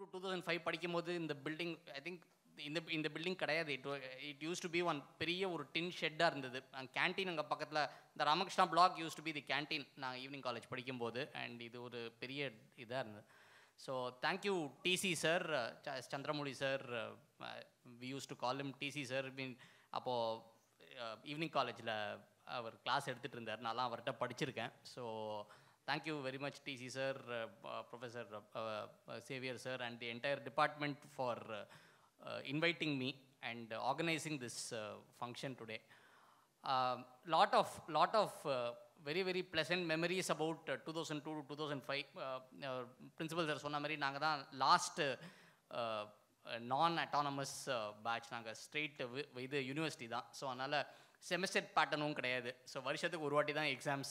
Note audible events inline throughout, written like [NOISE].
Two two thousand five படிக்கும்போது இந்த building I think இந்த இந்த பில்டிங் கிடையாது it it used to be one பெரிய ஒரு டின் ஷெட்டாக இருந்தது நாங்கள் கேன்டீன் அங்கே பக்கத்தில் இந்த Ramakrishna block used to be the canteen நான் ஈவினிங் காலேஜ் படிக்கும்போது அண்ட் இது ஒரு பெரிய இதாக இருந்தது so thank you DC sir Chandramozhi sir we used to call him DC sir mean அப்போது ஈவினிங் காலேஜில் அவர் கிளாஸ் எடுத்துகிட்டு இருந்தார் நான்லாம் அவர்கிட்ட படிச்சிருக்கேன் so Thank you very much, TC sir, uh, uh, Professor uh, Xavier sir, and the entire department for inviting me and organizing this function today. Uh, lot of lot of very very pleasant memories about 2002 2005. Uh, principal sir, Sonamari, Nangada, last. Uh, uh, uh, non-autonomous uh, batch naanga straight with the university tha. so anala semester pattern um kedaiyadu so varshathukku oru vaati exams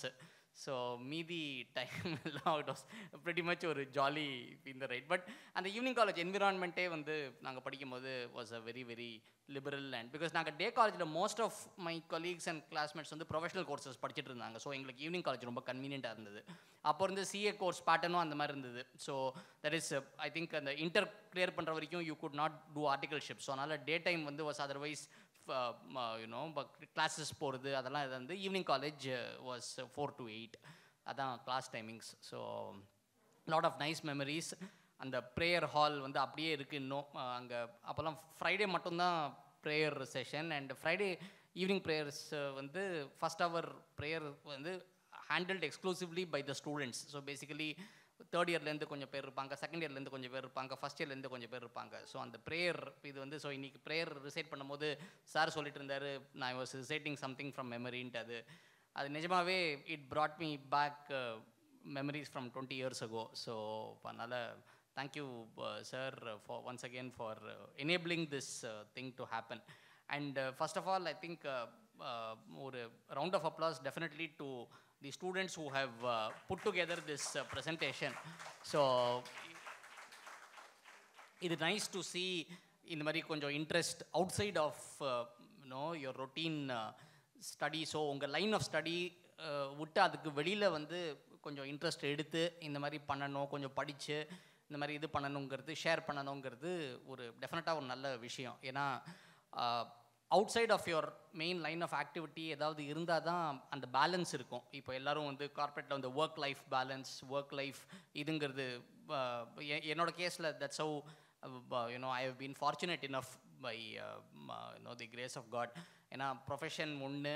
so மீதி time [LAUGHS] எல்லாம் it was pretty much ஒரு jolly இந்த the right but அந்த evening college என்விரான்மெண்ட்டே வந்து நாங்கள் படிக்கும்போது was a very very liberal and because நாங்கள் டே காலேஜில் most of my colleagues and classmates வந்து ப்ரொஃபஷனல் கோர்சஸ் படிச்சுட்டு இருந்தாங்க ஸோ எங்களுக்கு ஈவினிங் காலேஜ் ரொம்ப கன்வீனியண்டாக இருந்தது அப்போ இருந்து சிஏ கோர்ஸ் பேட்டர்னும் அந்த மாதிரி இருந்தது so that is I think அந்த இன்டர் கிளியர் பண்ணுற வரைக்கும் you could not do articleship so அதனால் டே டைம் வந்து வாஸ் அதர்வைஸ் யூனோ கிளாஸஸ் போகிறது அதெல்லாம் இது வந்து evening college was four to eight அதான் class timings so lot of nice memories அந்த ப்ரேயர் ஹால் வந்து அப்படியே இருக்குது இன்னும் அங்கே அப்போல்லாம் ஃப்ரைடே மட்டும்தான் prayer session and Friday evening prayers வந்து ஃபஸ்ட் ஹவர் ப்ரேயர் வந்து handled exclusively by the students so basically third இயர்லேருந்து கொஞ்சம் பேர் இருப்பாங்க செகண்ட் இயர்லேருந்து கொஞ்சம் பேர் இருப்பாங்க ஃபஸ்ட் இயர்லேருந்து கொஞ்சம் பேர் இருப்பாங்க ஸோ அந்த ப்ரேயர் இது வந்து ஸோ இன்றைக்கி ப்ரேயர் ரிசைட் பண்ணும்போது சார் சொல்லிட்டு இருந்தார் நான் வாஸ் ரிசைட்டிங் சம்திங் ஃப்ரம் மெமரின்ட்டு அது அது நிஜமாகவே it brought me back memories from twenty years ago so அதனால் thank you sir for once again for enabling this thing to happen and first of all I think ஒரு round of applause definitely to the students who have uh, put together this uh, presentation. So it is nice to see in the Marikonjo interest outside of uh, you know, your routine uh, study. So உங்கள் line of study விட்டு அதுக்கு வெளியில் வந்து கொஞ்சம் interest எடுத்து இந்த மாதிரி பண்ணணும் கொஞ்சம் படித்து இந்த மாதிரி இது பண்ணணுங்கிறது ஷேர் பண்ணணுங்கிறது ஒரு டெஃபினட்டாக ஒரு நல்ல விஷயம் ஏன்னா out of your main line of activity ஏதாவது இருந்தால் தான் அந்த பேலன்ஸ் இருக்கும் இப்போ எல்லோரும் வந்து கார்ப்பரேட்டில் வந்து work life balance work life இதுங்கிறது என்னோட கேஸில் that's how you know I have been fortunate enough by you know the grace of God ஏன்னா ப்ரொஃபஷன் ஒன்று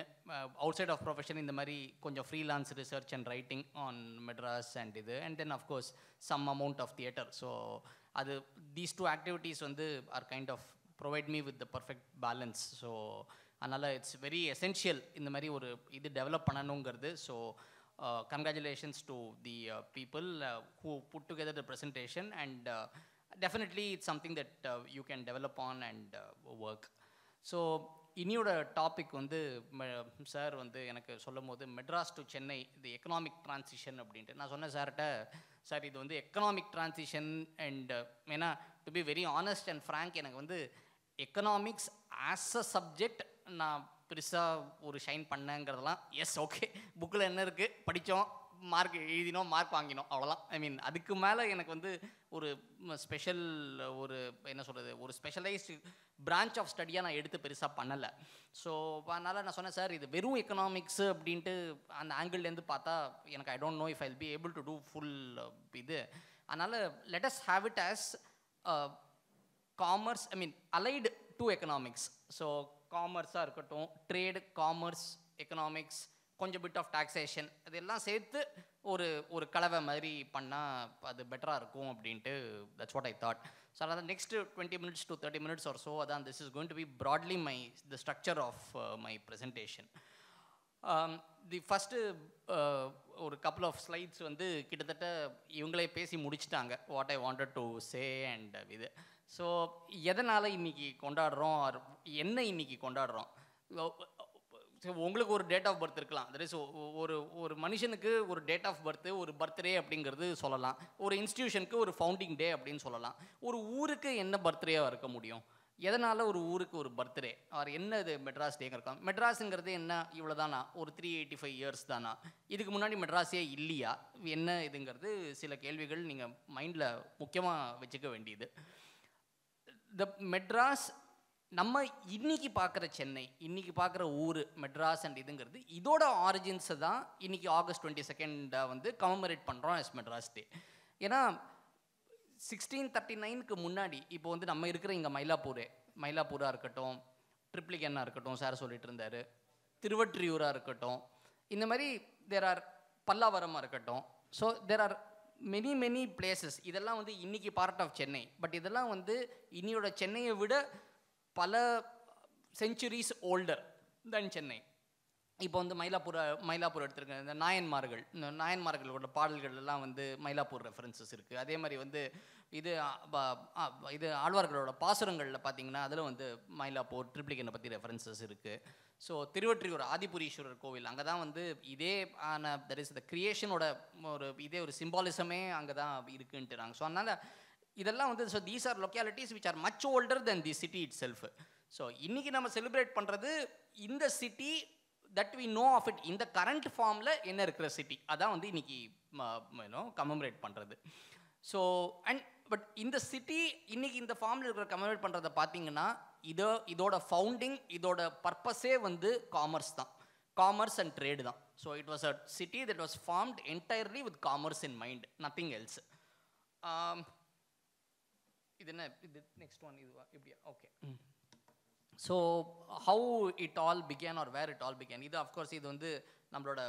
அவுட் சைட் ஆஃப் ப்ரொஃபஷன் இந்த மாதிரி கொஞ்சம் freelance research and writing on Madras and இது and then of course some amount of theatre so அது these two activities வந்து are kind of provide me with the perfect balance so அதனால் it's very essential இந்த மாதிரி ஒரு இது டெவலப் பண்ணணுங்கிறது so congratulations to the people who put together the presentation and definitely it's something that you can develop on and work so இனியோட topic வந்து sir வந்து எனக்கு சொல்லும் போது Madras to Chennai the economic transition அப்படின்ட்டு நான் சொன்னேன் சார்கிட்ட சார் இது வந்து எக்கனாமிக் ட்ரான்சிஷன் அண்ட் ஏன்னா to be very honest and frank எனக்கு வந்து எக்கனாமிக்ஸ் ஆஸ் அ சப்ஜெக்ட் நான் பெருசாக ஒரு ஷைன் பண்ணேங்கிறதெல்லாம் எஸ் ஓகே புக்கில் என்ன இருக்குது படித்தோம் மார்க் எழுதினோம் மார்க் வாங்கினோம் அவ்வளோதான் ஐ மீன் அதுக்கு மேலே எனக்கு வந்து ஒரு ஸ்பெஷல் ஒரு என்ன சொல்கிறது ஒரு ஸ்பெஷலைஸ்டு பிரான்ச் ஆஃப் ஸ்டடியாக நான் எடுத்து பெருசாக பண்ணலை ஸோ அதனால் நான் சொன்னேன் சார் இது வெறும் எக்கனாமிக்ஸு அப்படின்ட்டு அந்த ஆங்கிள்லேருந்து பார்த்தா எனக்கு I don't know if I be able to do full இது அதனால் let's have it as commerce I mean allied to economics so காமர்ஸாக இருக்கட்டும் ட்ரேடு காமர்ஸ் எக்கனாமிக்ஸ் கொஞ்சம் பிட் ஆஃப் டாக்ஸேஷன் அதெல்லாம் சேர்த்து ஒரு ஒரு கலவை மாதிரி பண்ணால் அது பெட்டராக இருக்கும் அப்படின்ட்டு that's what I thought so அதான் next twenty minutes to thirty minutes or so அதான் this is going to be broadly my the structure of my presentation the first ஒரு கப்புள் ஆஃப் ஸ்லைட்ஸ் வந்து கிட்டத்தட்ட இவங்களே பேசி முடிச்சிட்டாங்க what I wanted to say and இது so எதனால் இன்றைக்கி கொண்டாடுறோம் என்ன இன்றைக்கி கொண்டாடுறோம் உங்களுக்கு ஒரு டேட் ஆஃப் பர்த் இருக்கலாம் தட் இஸ் ஒரு ஒரு மனுஷனுக்கு ஒரு டேட் ஆஃப் பர்த்து ஒரு பர்த்டே அப்படிங்கிறது சொல்லலாம் ஒரு இன்ஸ்டியூஷனுக்கு ஒரு ஃபவுண்டிங் டே அப்படின்னு சொல்லலாம் ஒரு ஊருக்கு என்ன பர்த்டேயாக இருக்க முடியும் எதனால் ஒரு ஊருக்கு ஒரு பர்த்டே அவர் என்ன இது மெட்ராஸ் டேங்க இருக்கான் மெட்ராஸுங்கிறது என்ன இவ்வளோ தானா ஒரு த்ரீ எயிட்டி ஃபைவ் இயர்ஸ் தானா இதுக்கு முன்னாடி மெட்ராஸே இல்லையா என்ன இதுங்கிறது சில கேள்விகள் நீங்கள் மைண்டில் முக்கியமாக வச்சுக்க வேண்டியது த மெட்ராஸ் நம்ம இன்றைக்கி பார்க்குற சென்னை இன்றைக்கி பார்க்குற ஊர் மெட்ராஸ் அண்ட் இதுங்கிறது இதோட ஆரிஜின்ஸை தான் இன்றைக்கி ஆகஸ்ட் டுவெண்ட்டி செகண்டை வந்து கமமரேட் பண்ணுறோம் எஸ் மெட்ராஸ் டே ஏன்னா சிக்ஸ்டீன் தேர்ட்டி நைனுக்கு முன்னாடி இப்போ வந்து நம்ம இருக்கிற இங்கே மயிலாப்பூர் மயிலாப்பூராக இருக்கட்டும் ட்ரிப்ளிகன்னாக இருக்கட்டும் சார் சொல்லிட்டு இருந்தார் திருவற்றியூராக இருக்கட்டும் இந்த மாதிரி தேர் ஆர் பல்லாவரமாக இருக்கட்டும் so there are many many places இதெல்லாம் வந்து இன்றைக்கி பார்ட் ஆஃப் சென்னை பட் இதெல்லாம் வந்து இன்னியோட சென்னையை விட பல செஞ்சுரிஸ் ஓல்டர் தென் சென்னை இப்போ வந்து மயிலாப்பூர் மயிலாப்பூர் எடுத்துருக்க இந்த நாயன்மார்கள் இந்த நாயன்மார்களோட பாடல்கள் எல்லாம் வந்து மயிலாப்பூர் ரெஃபரன்சஸ் இருக்குது அதே மாதிரி வந்து இது இது ஆழ்வார்களோட பாசுரங்களில் பார்த்தீங்கன்னா அதில் வந்து மயிலாப்பூர் ட்ரிப்ளிகனை பற்றி ரெஃபரன்சஸ் இருக்குது ஸோ திருவற்றியூர் ஆதிபுரீஸ்வரர் கோவில் அங்கே தான் வந்து இதே ஆன தட் இஸ் த கிரியேஷனோட ஒரு இதே ஒரு சிம்பாலிசமே அங்கே தான் இருக்குன்ட்டுறாங்க ஸோ அதனால் இதெல்லாம் வந்து so these are localities which are much older then the city itself so இன்றைக்கி நம்ம செலிப்ரேட் பண்ணுறது இந்த city that we know of it இந்த கரண்ட் ஃபார்மில் என்ன இருக்கிற சிட்டி அதான் வந்து இன்றைக்கி கமமரேட் பண்ணுறது ஸோ அண்ட் பட் இந்த சிட்டி இன்றைக்கி இந்த ஃபார்மில் இருக்கிற கமரேட் பண்ணுறதை பார்த்தீங்கன்னா இதோ இதோட ஃபவுண்டிங் இதோட பர்பஸே வந்து காமர்ஸ் தான் காமர்ஸ் அண்ட் ட்ரேடு தான் so it was a city that was formed entirely with commerce in mind nothing else இது என்ன இது நெக்ஸ்ட் ஒன் இதுவா இப்படியா okay so how it all began or where it all began இது of course இது வந்து நம்மளோட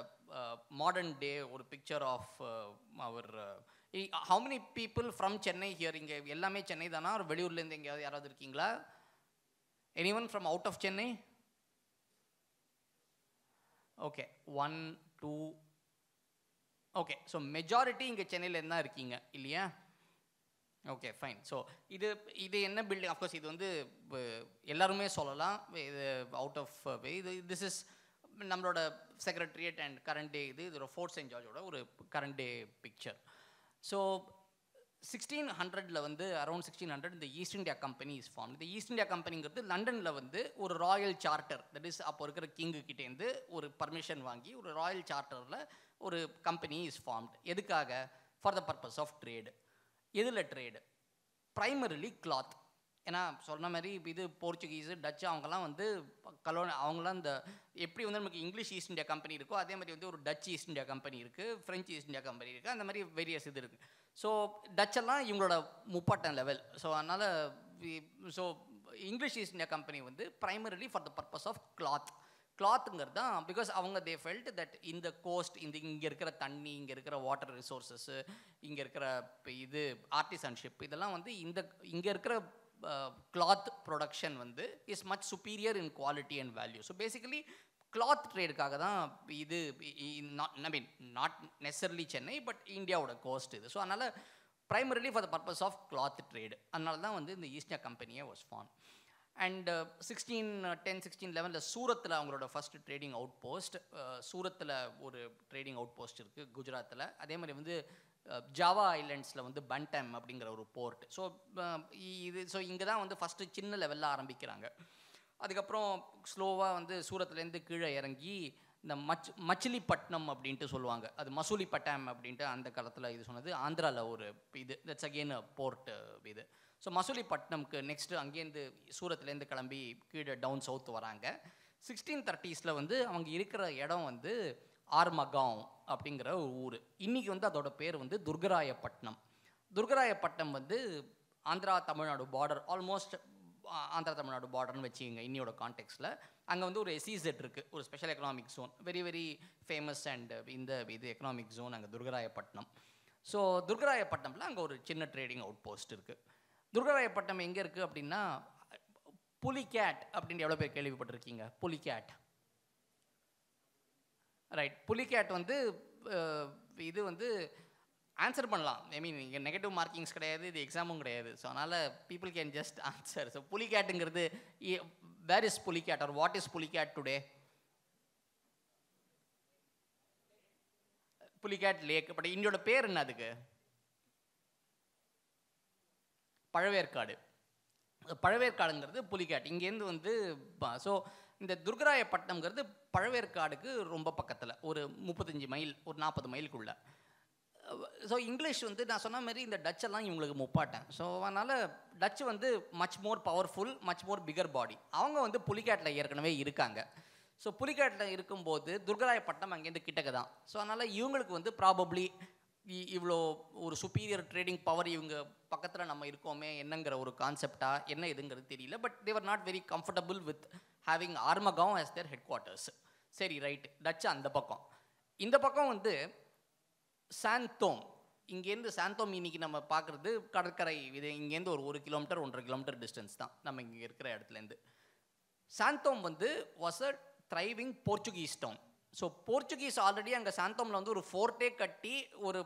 மாடர்ன் uh, டே ஒரு picture of our how many people from Chennai here இங்கே எல்லாமே சென்னை தானா ஒரு வெளியூர்லேருந்து எங்கேயாவது யாராவது இருக்கீங்களா Anyone from out of Chennai okay one two okay so majority இங்கே சென்னையில் தான் இருக்கீங்க இல்லையா ஓகே ஃபைன் ஸோ இது இது என்ன பில்டிங் அஃப்கோர்ஸ் இது வந்து எல்லாருமே சொல்லலாம் இது அவுட் ஆஃப் இது திஸ் இஸ் நம்மளோட செக்ரட்டரியேட் அண்ட் கரண்ட் டே இது இது ஒரு ஃபோர்ட் சென்ட் ஜார்ஜோட ஒரு current day picture so sixteen ஹண்ட்ரடில் வந்து அரௌண்ட் சிக்ஸ்டீன் ஹண்ட்ரட் இந்த east India company is form இந்த ஈஸ்ட் இந்தியா கம்பெனிங்கிறது லண்டனில் வந்து ஒரு ராயல் சார்ட்டர் தட் இஸ் அப்போ இருக்கிற கிங்கு கிட்டேருந்து ஒரு பர்மிஷன் வாங்கி ஒரு ராயல் சார்ட்டரில் ஒரு கம்பெனி இஸ் ஃபார்ம்டு எதுக்காக for the purpose of trade எதில் ட்ரேடு ப்ரைமரிலி கிளாத் ஏன்னா சொன்ன மாதிரி இது போர்ச்சுகீஸு டச்சு அவங்கெல்லாம் வந்து கலோ அவங்களாம் இந்த எப்படி வந்து நமக்கு இங்கிலீஷ் ஈஸ்ட் இந்தியா கம்பெனி இருக்கோ அதே மாதிரி வந்து ஒரு டச் ஈஸ்ட் இந்தியா கம்பெனி இருக்குது ஃப்ரெஞ்ச் ஈஸ்ட் இந்தியா கம்பெனி இருக்குது அந்த மாதிரி வேரியஸ் இது இருக்குது ஸோ டச்செல்லாம் இவங்களோட முப்பாட்டம் லெவல் ஸோ அதனால் so English east India company வந்து primarily for the purpose of cloth கிளாத்துங்கிறது தான் பிகாஸ் அவங்க தே ஃபெல்ட் தட் இந்த கோஸ்ட் இந்த இங்கே இருக்கிற தண்ணி இங்கே இருக்கிற வாட்டர் ரிசோர்ஸஸ்ஸு இங்கே இருக்கிற இது ஆர்டிசன்ஷிப் இதெல்லாம் வந்து இந்த இங்கே இருக்கிற கிளாத் ப்ரொடக்ஷன் வந்து is much superior in quality and value so basically cloth ட்ரேடுக்காக தான் இது not I mean not necessarily Chennai but இந்தியாவோட கோஸ்ட் இது ஸோ அதனால் primarily for the purpose of cloth trade அதனால தான் வந்து இந்த ஈஸ்டியா கம்பெனியே was form and sixteen ten sixteen லெவனில் சூரத்தில் அவங்களோட ஃபஸ்ட்டு ட்ரேடிங் அவுட் போஸ்ட் சூரத்தில் ஒரு ட்ரேடிங் அவுட் போஸ்ட் இருக்குது குஜராத்தில் அதே மாதிரி வந்து ஜாவா uh, ஐலண்ட்ஸில் வந்து பன்டம் அப்படிங்கிற ஒரு போர்ட் ஸோ uh, இது ஸோ இங்கே தான் வந்து ஃபஸ்ட்டு சின்ன லெவலில் ஆரம்பிக்கிறாங்க அதுக்கப்புறம் ஸ்லோவாக வந்து சூரத்துலேருந்து கீழே இறங்கி இந்த மச் மச்சிலிப்பட்டினம் அப்படின்ட்டு சொல்லுவாங்க அது மசூலிப்பட்டம் அப்படின்ட்டு அந்த காலத்தில் இது சொன்னது ஆந்திராவில் ஒரு இது தட்ஸ் அகெயின் போர்ட்டு இது ஸோ மசூலிப்பட்டினம்க்கு நெக்ஸ்ட்டு அங்கேருந்து சூரத்துலேருந்து கிளம்பி கீழே டவுன் சவுத் வராங்க சிக்ஸ்டீன் தேர்ட்டிஸில் வந்து அவங்க இருக்கிற இடம் வந்து ஆர்மகாவ் அப்படிங்கிற ஒரு ஊர் இன்றைக்கி வந்து அதோட பேர் வந்து துர்கராயப்பட்டினம் துர்கராயப்பட்டினம் வந்து ஆந்திரா தமிழ்நாடு பார்டர் ஆல்மோஸ்ட் ஆந்திரா தமிழ்நாடு பார்டர்னு வச்சுக்கோங்க இன்னியோட கான்டெக்ட்டில் அங்கே வந்து ஒரு எஸ்இசெட் இருக்குது ஒரு special economic zone very very famous and இந்த இது எக்கனாமிக் ஜோன் அங்கே துர்கராயப்பட்டினம் ஸோ துர்கராயப்பட்டினம்ல அங்கே ஒரு சின்ன ட்ரேடிங் அவுட் போஸ்ட் இருக்குது துர்கராயப்பட்டினம் எங்கே இருக்குது அப்படின்னா புலிகேட் அப்படின்னு எவ்வளோ பேர் கேள்விப்பட்டிருக்கீங்க புலிகேட் ரைட் புலிகேட் வந்து இது வந்து ஆன்சர் பண்ணலாம் ஐ மீன் இங்கே நெகட்டிவ் மார்க்கிங்ஸ் கிடையாது இது எக்ஸாமும் கிடையாது ஸோ அதனால் people can just answer so புலிகேட்டுங்கிறது where is Pulicat or what is Pulicat today Pulicat lake but இந்தியோட பேர் என்ன அதுக்கு பழவேற்காடு பழவேற்காடுங்கிறது புலிகேட் இங்கேருந்து வந்து ஸோ இந்த துர்கராய பட்டம்ங்கிறது பழவேற்காடுக்கு ரொம்ப பக்கத்தில் ஒரு முப்பத்தஞ்சு மைல் ஒரு நாற்பது மைலுக்குள்ளே ஸோ இங்கிலீஷ் வந்து நான் சொன்ன மாதிரி இந்த டச்செல்லாம் இவங்களுக்கு முப்பாட்டேன் ஸோ அதனால் டச்சு வந்து much more powerful much more bigger body அவங்க வந்து புலிகாட்டில் ஏற்கனவே இருக்காங்க ஸோ புலிக்காட்டில் இருக்கும்போது பட்டம் அங்கேருந்து கிட்டக்கு தான் ஸோ அதனால் இவங்களுக்கு வந்து ப்ராபப்ளி இவ்வளோ ஒரு சுப்பீரியர் ட்ரேடிங் பவர் இவங்க பக்கத்தில் நம்ம இருக்கோமே என்னங்கிற ஒரு கான்செப்டாக என்ன எதுங்கிறது தெரியல but they're not very comfortable with having ஆர்மகாவும் as their head quarters right Dutch அந்த பக்கம் இந்த பக்கம் வந்து சாந்தோம் இங்கேருந்து சாந்தோம் இன்றைக்கி நம்ம பார்க்குறது கடற்கரை இது இங்கேருந்து ஒரு ஒரு கிலோமீட்டர் ஒன்றரை கிலோமீட்டர் டிஸ்டன்ஸ் தான் நம்ம இங்கே இருக்கிற இடத்துலேருந்து சாந்தோம் வந்து was a thriving Portuguese town so Portuguese already அங்கே சாந்தோமில் வந்து ஒரு ஃபோர்ட்டே கட்டி ஒரு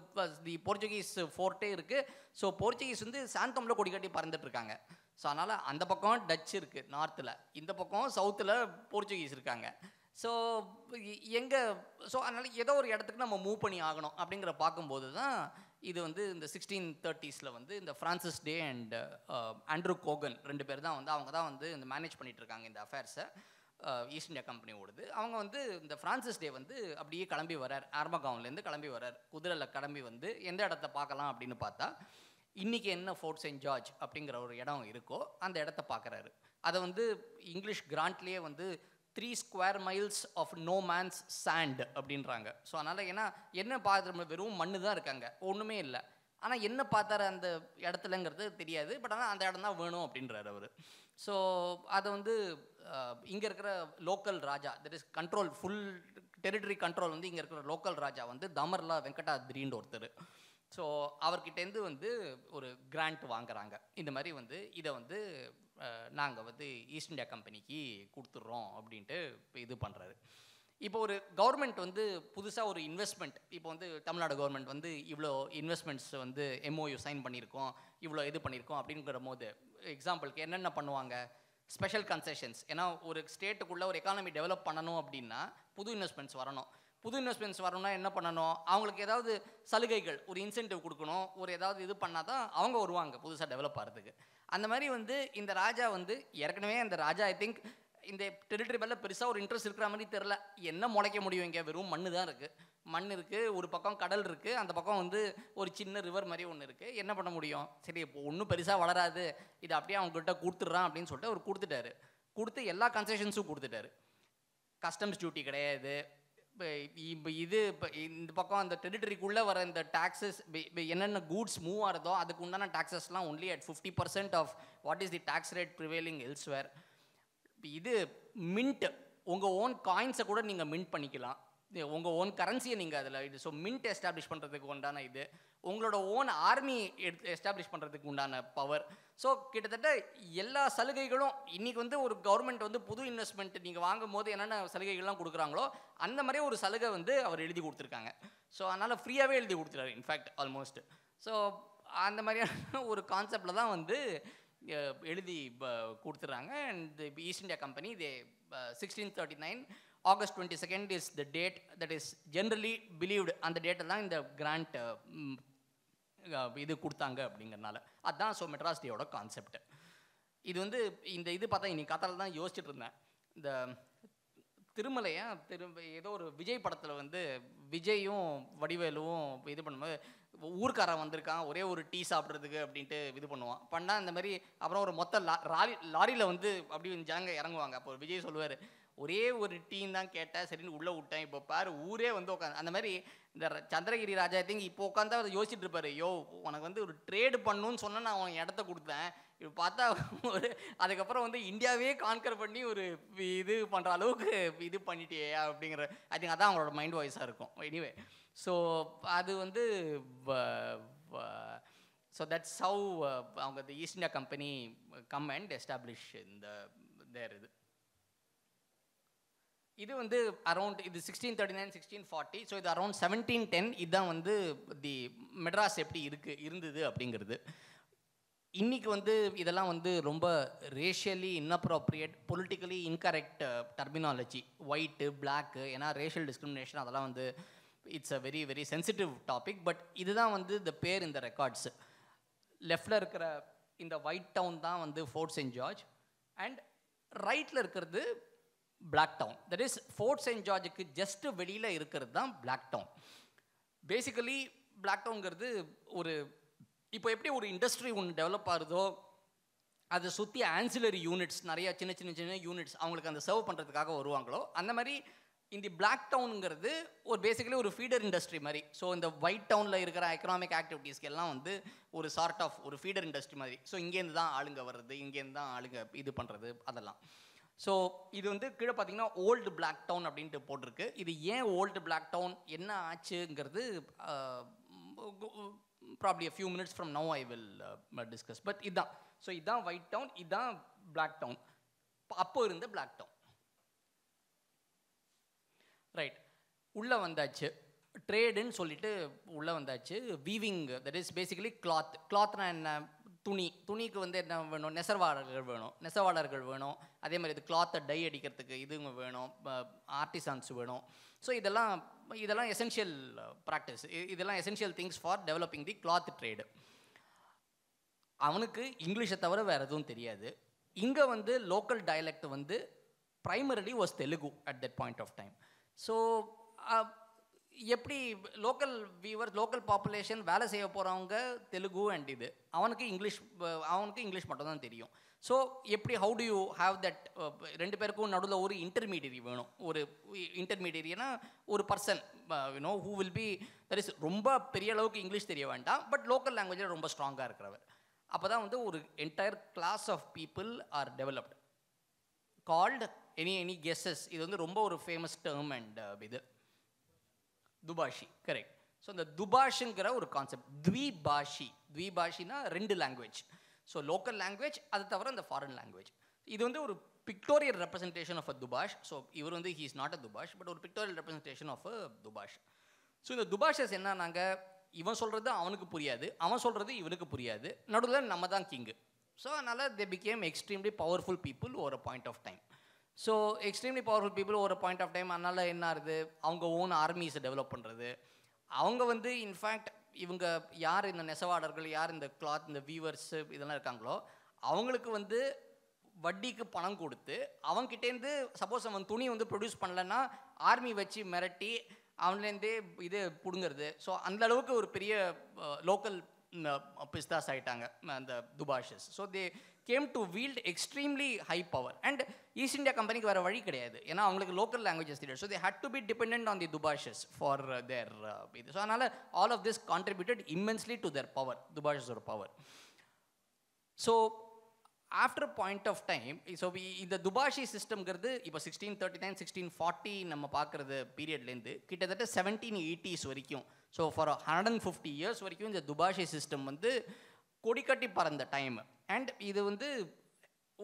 தி போர்ச்சுகீஸ் ஃபோர்ட்டே இருக்குது ஸோ போர்ச்சுகீஸ் வந்து சாந்தோமில் கொடி கட்டி பறந்துட்டுருக்காங்க ஸோ அதனால் அந்த பக்கம் டச் இருக்குது நார்த்தில் இந்த பக்கம் சவுத்தில் போர்ச்சுகீஸ் இருக்காங்க ஸோ எங்கே ஸோ அதனால் ஏதோ ஒரு இடத்துக்கு நம்ம மூவ் பண்ணி ஆகணும் அப்படிங்கிற பார்க்கும்போது தான் இது வந்து இந்த சிக்ஸ்டீன் தேர்ட்டிஸில் வந்து இந்த Francis Day and Andrew Cogan ரெண்டு பேர் தான் வந்து அவங்க தான் வந்து இந்த மேனேஜ் பண்ணிகிட்ருக்காங்க இந்த அஃபேர்ஸை ஈஸ்ட் இந்தியா கம்பெனி ஓடுது அவங்க வந்து இந்த ஃப்ரான்சிஸ் டே வந்து அப்படியே கிளம்பி வரார் ஆர்மகாவுன்லேருந்து கிளம்பி வரார் குதிரையில் கிளம்பி வந்து எந்த இடத்த பார்க்கலாம் அப்படின்னு பார்த்தா இன்றைக்கி என்ன ஃபோர்ட் செயின்ட் ஜார்ஜ் அப்படிங்கிற ஒரு இடம் இருக்கோ அந்த இடத்த பார்க்குறாரு அதை வந்து இங்கிலீஷ் கிராண்ட்லேயே வந்து three square miles of no man's land அப்படின்றாங்க ஸோ அதனால் ஏன்னா என்ன பார்த்து வெறும் மண்ணு தான் இருக்காங்க ஒன்றுமே இல்லை ஆனால் என்ன பார்த்தாரு அந்த இடத்துலங்கிறது தெரியாது பட் ஆனால் அந்த இடம் தான் வேணும் அப்படின்றாரு அவர் ஸோ அதை வந்து இங்கே இருக்கிற local raja that is control full territory control வந்து இங்கே இருக்கிற லோக்கல் ராஜா வந்து தமர்லா வெங்கடாத்ரின்னு ஒருத்தர் ஸோ அவர்கிட்டேருந்து வந்து ஒரு கிராண்ட் வாங்குறாங்க இந்த மாதிரி வந்து இதை வந்து நாங்கள் வந்து ஈஸ்ட் இந்தியா கம்பெனிக்கு கொடுத்துட்றோம் அப்படின்ட்டு இது பண்ணுறாரு இப்போ ஒரு கவர்மெண்ட் வந்து புதுசாக ஒரு இன்வெஸ்ட்மெண்ட் இப்போ வந்து தமிழ்நாடு கவர்மெண்ட் வந்து இவ்வளோ இன்வெஸ்ட்மெண்ட்ஸ் வந்து எம்ஓயு சைன் பண்ணியிருக்கோம் இவ்வளோ இது பண்ணியிருக்கோம் அப்படிங்கிற போது எக்ஸாம்பிளுக்கு என்னென்ன பண்ணுவாங்க ஸ்பெஷல் கன்செஷன்ஸ் ஏன்னா ஒரு ஸ்டேட்டுக்குள்ளே ஒரு எக்கானமி டெவலப் பண்ணணும் அப்படின்னா புது இன்வெஸ்ட்மெண்ட்ஸ் வரணும் புது இன்வெஸ்ட்மெண்ட்ஸ் வரணும்னா என்ன பண்ணணும் அவங்களுக்கு ஏதாவது சலுகைகள் ஒரு இன்சென்டிவ் கொடுக்கணும் ஒரு ஏதாவது இது பண்ணால் தான் அவங்க வருவாங்க புதுசாக டெவலப் ஆகிறதுக்கு அந்த மாதிரி வந்து இந்த ராஜா வந்து ஏற்கனவே அந்த ராஜா ஐ திங்க் இந்த டெரிட்டரி மேலே பெருசாக ஒரு இன்ட்ரெஸ்ட் இருக்கிற மாதிரி தெரில என்ன முளைக்க முடியும் இங்கே வெறும் மண் தான் இருக்குது மண் இருக்குது ஒரு பக்கம் கடல் இருக்குது அந்த பக்கம் வந்து ஒரு சின்ன ரிவர் மாதிரி ஒன்று இருக்குது என்ன பண்ண முடியும் சரி இப்போ ஒன்றும் பெருசாக வளராது இது அப்படியே அவங்ககிட்ட கொடுத்துட்றான் அப்படின்னு சொல்லிட்டு அவர் கொடுத்துட்டாரு கொடுத்து எல்லா கன்செஷன்ஸும் கொடுத்துட்டாரு கஸ்டம்ஸ் டியூட்டி கிடையாது இப்போ இது இப்போ இந்த பக்கம் அந்த டெரிட்டரிக்குள்ளே வர இந்த டேக்ஸஸ் இப்போ என்னென்ன கூட்ஸ் மூவ் ஆகிறதோ அதுக்கு உண்டான டேக்ஸஸ்லாம் only at fifty percent of what is the tax rate prevailing elsewhere இது மின்ட் உங்கள் ஓன் காயின்ஸை கூட நீங்கள் மின்ட் பண்ணிக்கலாம் உங்கள் ஓன் கரன்சியை நீங்கள் அதில் இது ஸோ மின்ட் எஸ்டாப்ளிஷ் பண்ணுறதுக்கு உண்டான இது உங்களோட ஓன் ஆர்மி எடுத்து எஸ்டாப்ளிஷ் பண்ணுறதுக்கு உண்டான பவர் ஸோ கிட்டத்தட்ட எல்லா சலுகைகளும் இன்றைக்கி வந்து ஒரு கவர்மெண்ட் வந்து புது இன்வெஸ்ட்மெண்ட் நீங்கள் வாங்கும் போது என்னென்ன சலுகைகள்லாம் கொடுக்குறாங்களோ அந்த மாதிரியே ஒரு சலுகை வந்து அவர் எழுதி கொடுத்துருக்காங்க ஸோ அதனால் ஃப்ரீயாகவே எழுதி கொடுத்துருவார் இன்ஃபேக்ட் ஆல்மோஸ்ட் ஸோ அந்த மாதிரியான ஒரு கான்செப்டில் தான் வந்து எழுதி கொடுத்துட்றாங்க அண்ட் ஈஸ்ட் இந்தியா கம்பெனி இது sixteen thirty nine August twenty second is the date that is generally believed அந்த டேட்டை தான் இந்த கிராண்ட் இது கொடுத்தாங்க அப்படிங்கிறனால அதுதான் ஸோ மெட்ராஸ் டேயோட கான்செப்ட் இது வந்து இந்த இது பார்த்தா இன்னைக்கு கத்தால தான் யோசிச்சுட்டு இருந்தேன் இந்த திருமலையா திரு ஏதோ ஒரு விஜய் படத்தில் வந்து விஜயும் வடிவேலுவும் இது பண்ணும்போது ஊர்க்காரன் வந்திருக்கான் ஒரே ஒரு டீ சாப்பிட்றதுக்கு அப்படின்ட்டு இது பண்ணுவான் பண்ணால் இந்த மாதிரி அப்புறம் ஒரு மொத்த லா லாரியில் வந்து அப்படி ஜனங்க இறங்குவாங்க அப்போ விஜய் சொல்லுவார் ஒரே ஒரு டீம் தான் கேட்டேன் சரின்னு உள்ளே விட்டேன் இப்போ பாரு ஊரே வந்து உட்காந்து அந்த மாதிரி இந்த சந்திரகிரி ராஜா திங்க் இப்போ உட்காந்து அவர் யோசிச்சுட்டு இருப்பாரு யோ உனக்கு வந்து ஒரு ட்ரேடு பண்ணுன்னு சொன்னால் நான் உனக்கு இடத்த கொடுத்தேன் இப்போ பார்த்தா ஒரு அதுக்கப்புறம் வந்து இந்தியாவே கான்கர் பண்ணி ஒரு இது பண்ணுற அளவுக்கு இது பண்ணிட்டே அப்படிங்கிற ஐ திங்க் அதான் அவங்களோட மைண்ட் வாய்ஸாக இருக்கும் எனிவே ஸோ அது வந்து ஸோ தட்ஸ் ஹவு அவங்க இந்த east India company come and establish இந்த தேர் இது இது வந்து அரௌண்ட் இது sixteen thirty nine sixteen forty so இது அரௌண்ட் செவன்டீன் டென் இதுதான் வந்து தி மெட்ராஸ் எப்படி இருக்குது இருந்தது அப்படிங்கிறது இன்றைக்கி வந்து இதெல்லாம் வந்து ரொம்ப racially inappropriate politically incorrect terminology white black ஏன்னா ரேஷியல் டிஸ்கிரிமினேஷன் அதெல்லாம் வந்து it's a very very sensitive topic but இதுதான் வந்து த பேர் இந்த ரெக்கார்ட்ஸு லெஃப்டில் இருக்கிற இந்த ஒயிட் டவுன் தான் வந்து ஃபோர்ட் செயின்ட் ஜார்ஜ் அண்ட் ரைட்டில் இருக்கிறது black town that is fort saint ஜார்ஜுக்கு ஜஸ்ட்டு வெளியில் இருக்கிறது தான் பிளாக் டவுன் பேசிக்கலி பிளாக் டவுங்கிறது ஒரு இப்போ எப்படி ஒரு இண்டஸ்ட்ரி ஒன்று டெவலப் ஆகுதோ அதை சுற்றி ஆன்சிலரி யூனிட்ஸ் நிறையா சின்ன சின்ன சின்ன யூனிட்ஸ் அவங்களுக்கு அந்த சர்வ் பண்ணுறதுக்காக வருவாங்களோ அந்த மாதிரி இந்த பிளாக் டவுனுங்கிறது ஒரு பேசிக்கலி ஒரு ஃபீடர் இண்டஸ்ட்ரி மாதிரி ஸோ இந்த ஒயிட் டவுனில் இருக்கிற எக்கனாமிக் ஆக்டிவிட்டீஸ்க்கு எல்லாம் வந்து ஒரு சார்ட் ஆஃப் ஒரு ஃபீடர் இண்டஸ்ட்ரி மாதிரி ஸோ இங்கேருந்து தான் ஆளுங்க வர்றது இங்கேருந்து தான் ஆளுங்க இது பண்ணுறது அதெல்லாம் ஸோ இது வந்து கீழே பார்த்தீங்கன்னா ஓல்டு பிளாக் டவுன் அப்படின்ட்டு போட்டிருக்கு இது ஏன் ஓல்டு பிளாக் டவுன் என்ன ஆச்சுங்கிறது probably few minutes from now I will discuss but இதுதான் ஸோ இதுதான் ஒயிட் டவுன் இதுதான் பிளாக் டவுன் அப்போ இருந்த பிளாக் டவுன் ரைட் உள்ளே வந்தாச்சு ட்ரேடுன்னு சொல்லிட்டு உள்ளே வந்தாச்சு weaving that is basically cloth கிளாத்னா என்ன துணி துணிக்கு வந்து என்ன வேணும் நெசவாளர்கள் வேணும் நெசவாளர்கள் வேணும் அதே மாதிரி இது கிளாத்தை டை அடிக்கிறதுக்கு இதுங்க வேணும் ஆர்டிசான்ஸ் வேணும் ஸோ இதெல்லாம் இதெல்லாம் எசென்ஷியல் ப்ராக்டிஸ் uh, இதெல்லாம் essential things for developing the cloth trade அவனுக்கு இங்கிலீஷை தவிர வேறு எதுவும் தெரியாது இங்கே வந்து லோக்கல் டயலக்ட் வந்து primarily was Telugu at that point of time so எப்படி லோக்கல் வியூவர் லோக்கல் பாப்புலேஷன் வேலை செய்ய போகிறவங்க தெலுங்கு அண்ட் இது அவனுக்கு இங்கிலீஷ் அவனுக்கு இங்கிலீஷ் மட்டும்தான் தெரியும் ஸோ எப்படி how do you have that ரெண்டு பேருக்கும் நடுவில் ஒரு இன்டர்மீடியரி வேணும் ஒரு இன்டர்மீடியரினா ஒரு person you know who will be that is ரொம்ப பெரிய அளவுக்கு இங்கிலீஷ் தெரிய வேண்டாம் பட் லோக்கல் லாங்குவேஜில் ரொம்ப ஸ்ட்ராங்காக இருக்கிறவர் அப்போ தான் வந்து ஒரு entire class of people are developed called any any guesses இது வந்து ரொம்ப ஒரு ஃபேமஸ் டேர்ம் அண்ட் இது துபாஷி கரெக்ட் ஸோ இந்த துபாஷுங்கிற ஒரு கான்செப்ட் த்விபாஷி த்விபாஷினா ரெண்டு லாங்குவேஜ் ஸோ லோக்கல் லாங்குவேஜ் அது தவிர அந்த ஃபாரின் லாங்குவேஜ் இது வந்து ஒரு pictorial representation of a dubash so இவர் வந்து he is not a dubash but ஒரு pictorial representation of a dubash so இந்த துபாஷஸ் என்ன நாங்கள் இவன் சொல்கிறது அவனுக்கு புரியாது அவன் சொல்கிறது இவனுக்கு புரியாது நடுவில் நம்ம தான் கிங்கு ஸோ அதனால் they became extremely powerful people ஒரு point of time so extremely powerful people ஒரு பாயிண்ட் ஆஃப் டைம் அதனால் என்ன ஆகுது அவங்க ஓன் ஆர்மிஸை டெவலப் பண்ணுறது அவங்க வந்து இன்ஃபேக்ட் இவங்க யார் இந்த நெசவாளர்கள் யார் இந்த கிளாத் இந்த வியூவர்ஸு இதெல்லாம் இருக்காங்களோ அவங்களுக்கு வந்து வட்டிக்கு பணம் கொடுத்து அவங்ககிட்டேருந்து சப்போஸ் அவன் துணி வந்து ப்ரொடியூஸ் பண்ணலன்னா ஆர்மி வச்சு மிரட்டி அவன்லேருந்தே இது பிடுங்கிறது ஸோ அந்த அளவுக்கு ஒரு பெரிய லோக்கல் பிஸ்தாஸ் ஆகிட்டாங்க அந்த dubashes so they came to wield extremely high power and east India கம்பெனிக்கு வேறு வழி கிடையாது ஏன்னா அவங்களுக்கு லோக்கல் லாங்குவேஜஸ் தெரியாது so they had to be depend on the dubashes for their இது ஸோ அதனால் all of this contributed immensely to their power dubashes ஒரு power so after point of time so இந்த துபாஷி சிஸ்டம்ங்கிறது இப்போ sixteen thirty nine sixteen forty நம்ம பார்க்குறது பீரியட்லேருந்து கிட்டத்தட்ட செவன்டீன் எயிட்டிஸ் வரைக்கும் so for hundred and fifty years வரைக்கும் இந்த துபாஷி சிஸ்டம் வந்து கொடிக்கட்டி பறந்த டைம் அண்ட் இது வந்து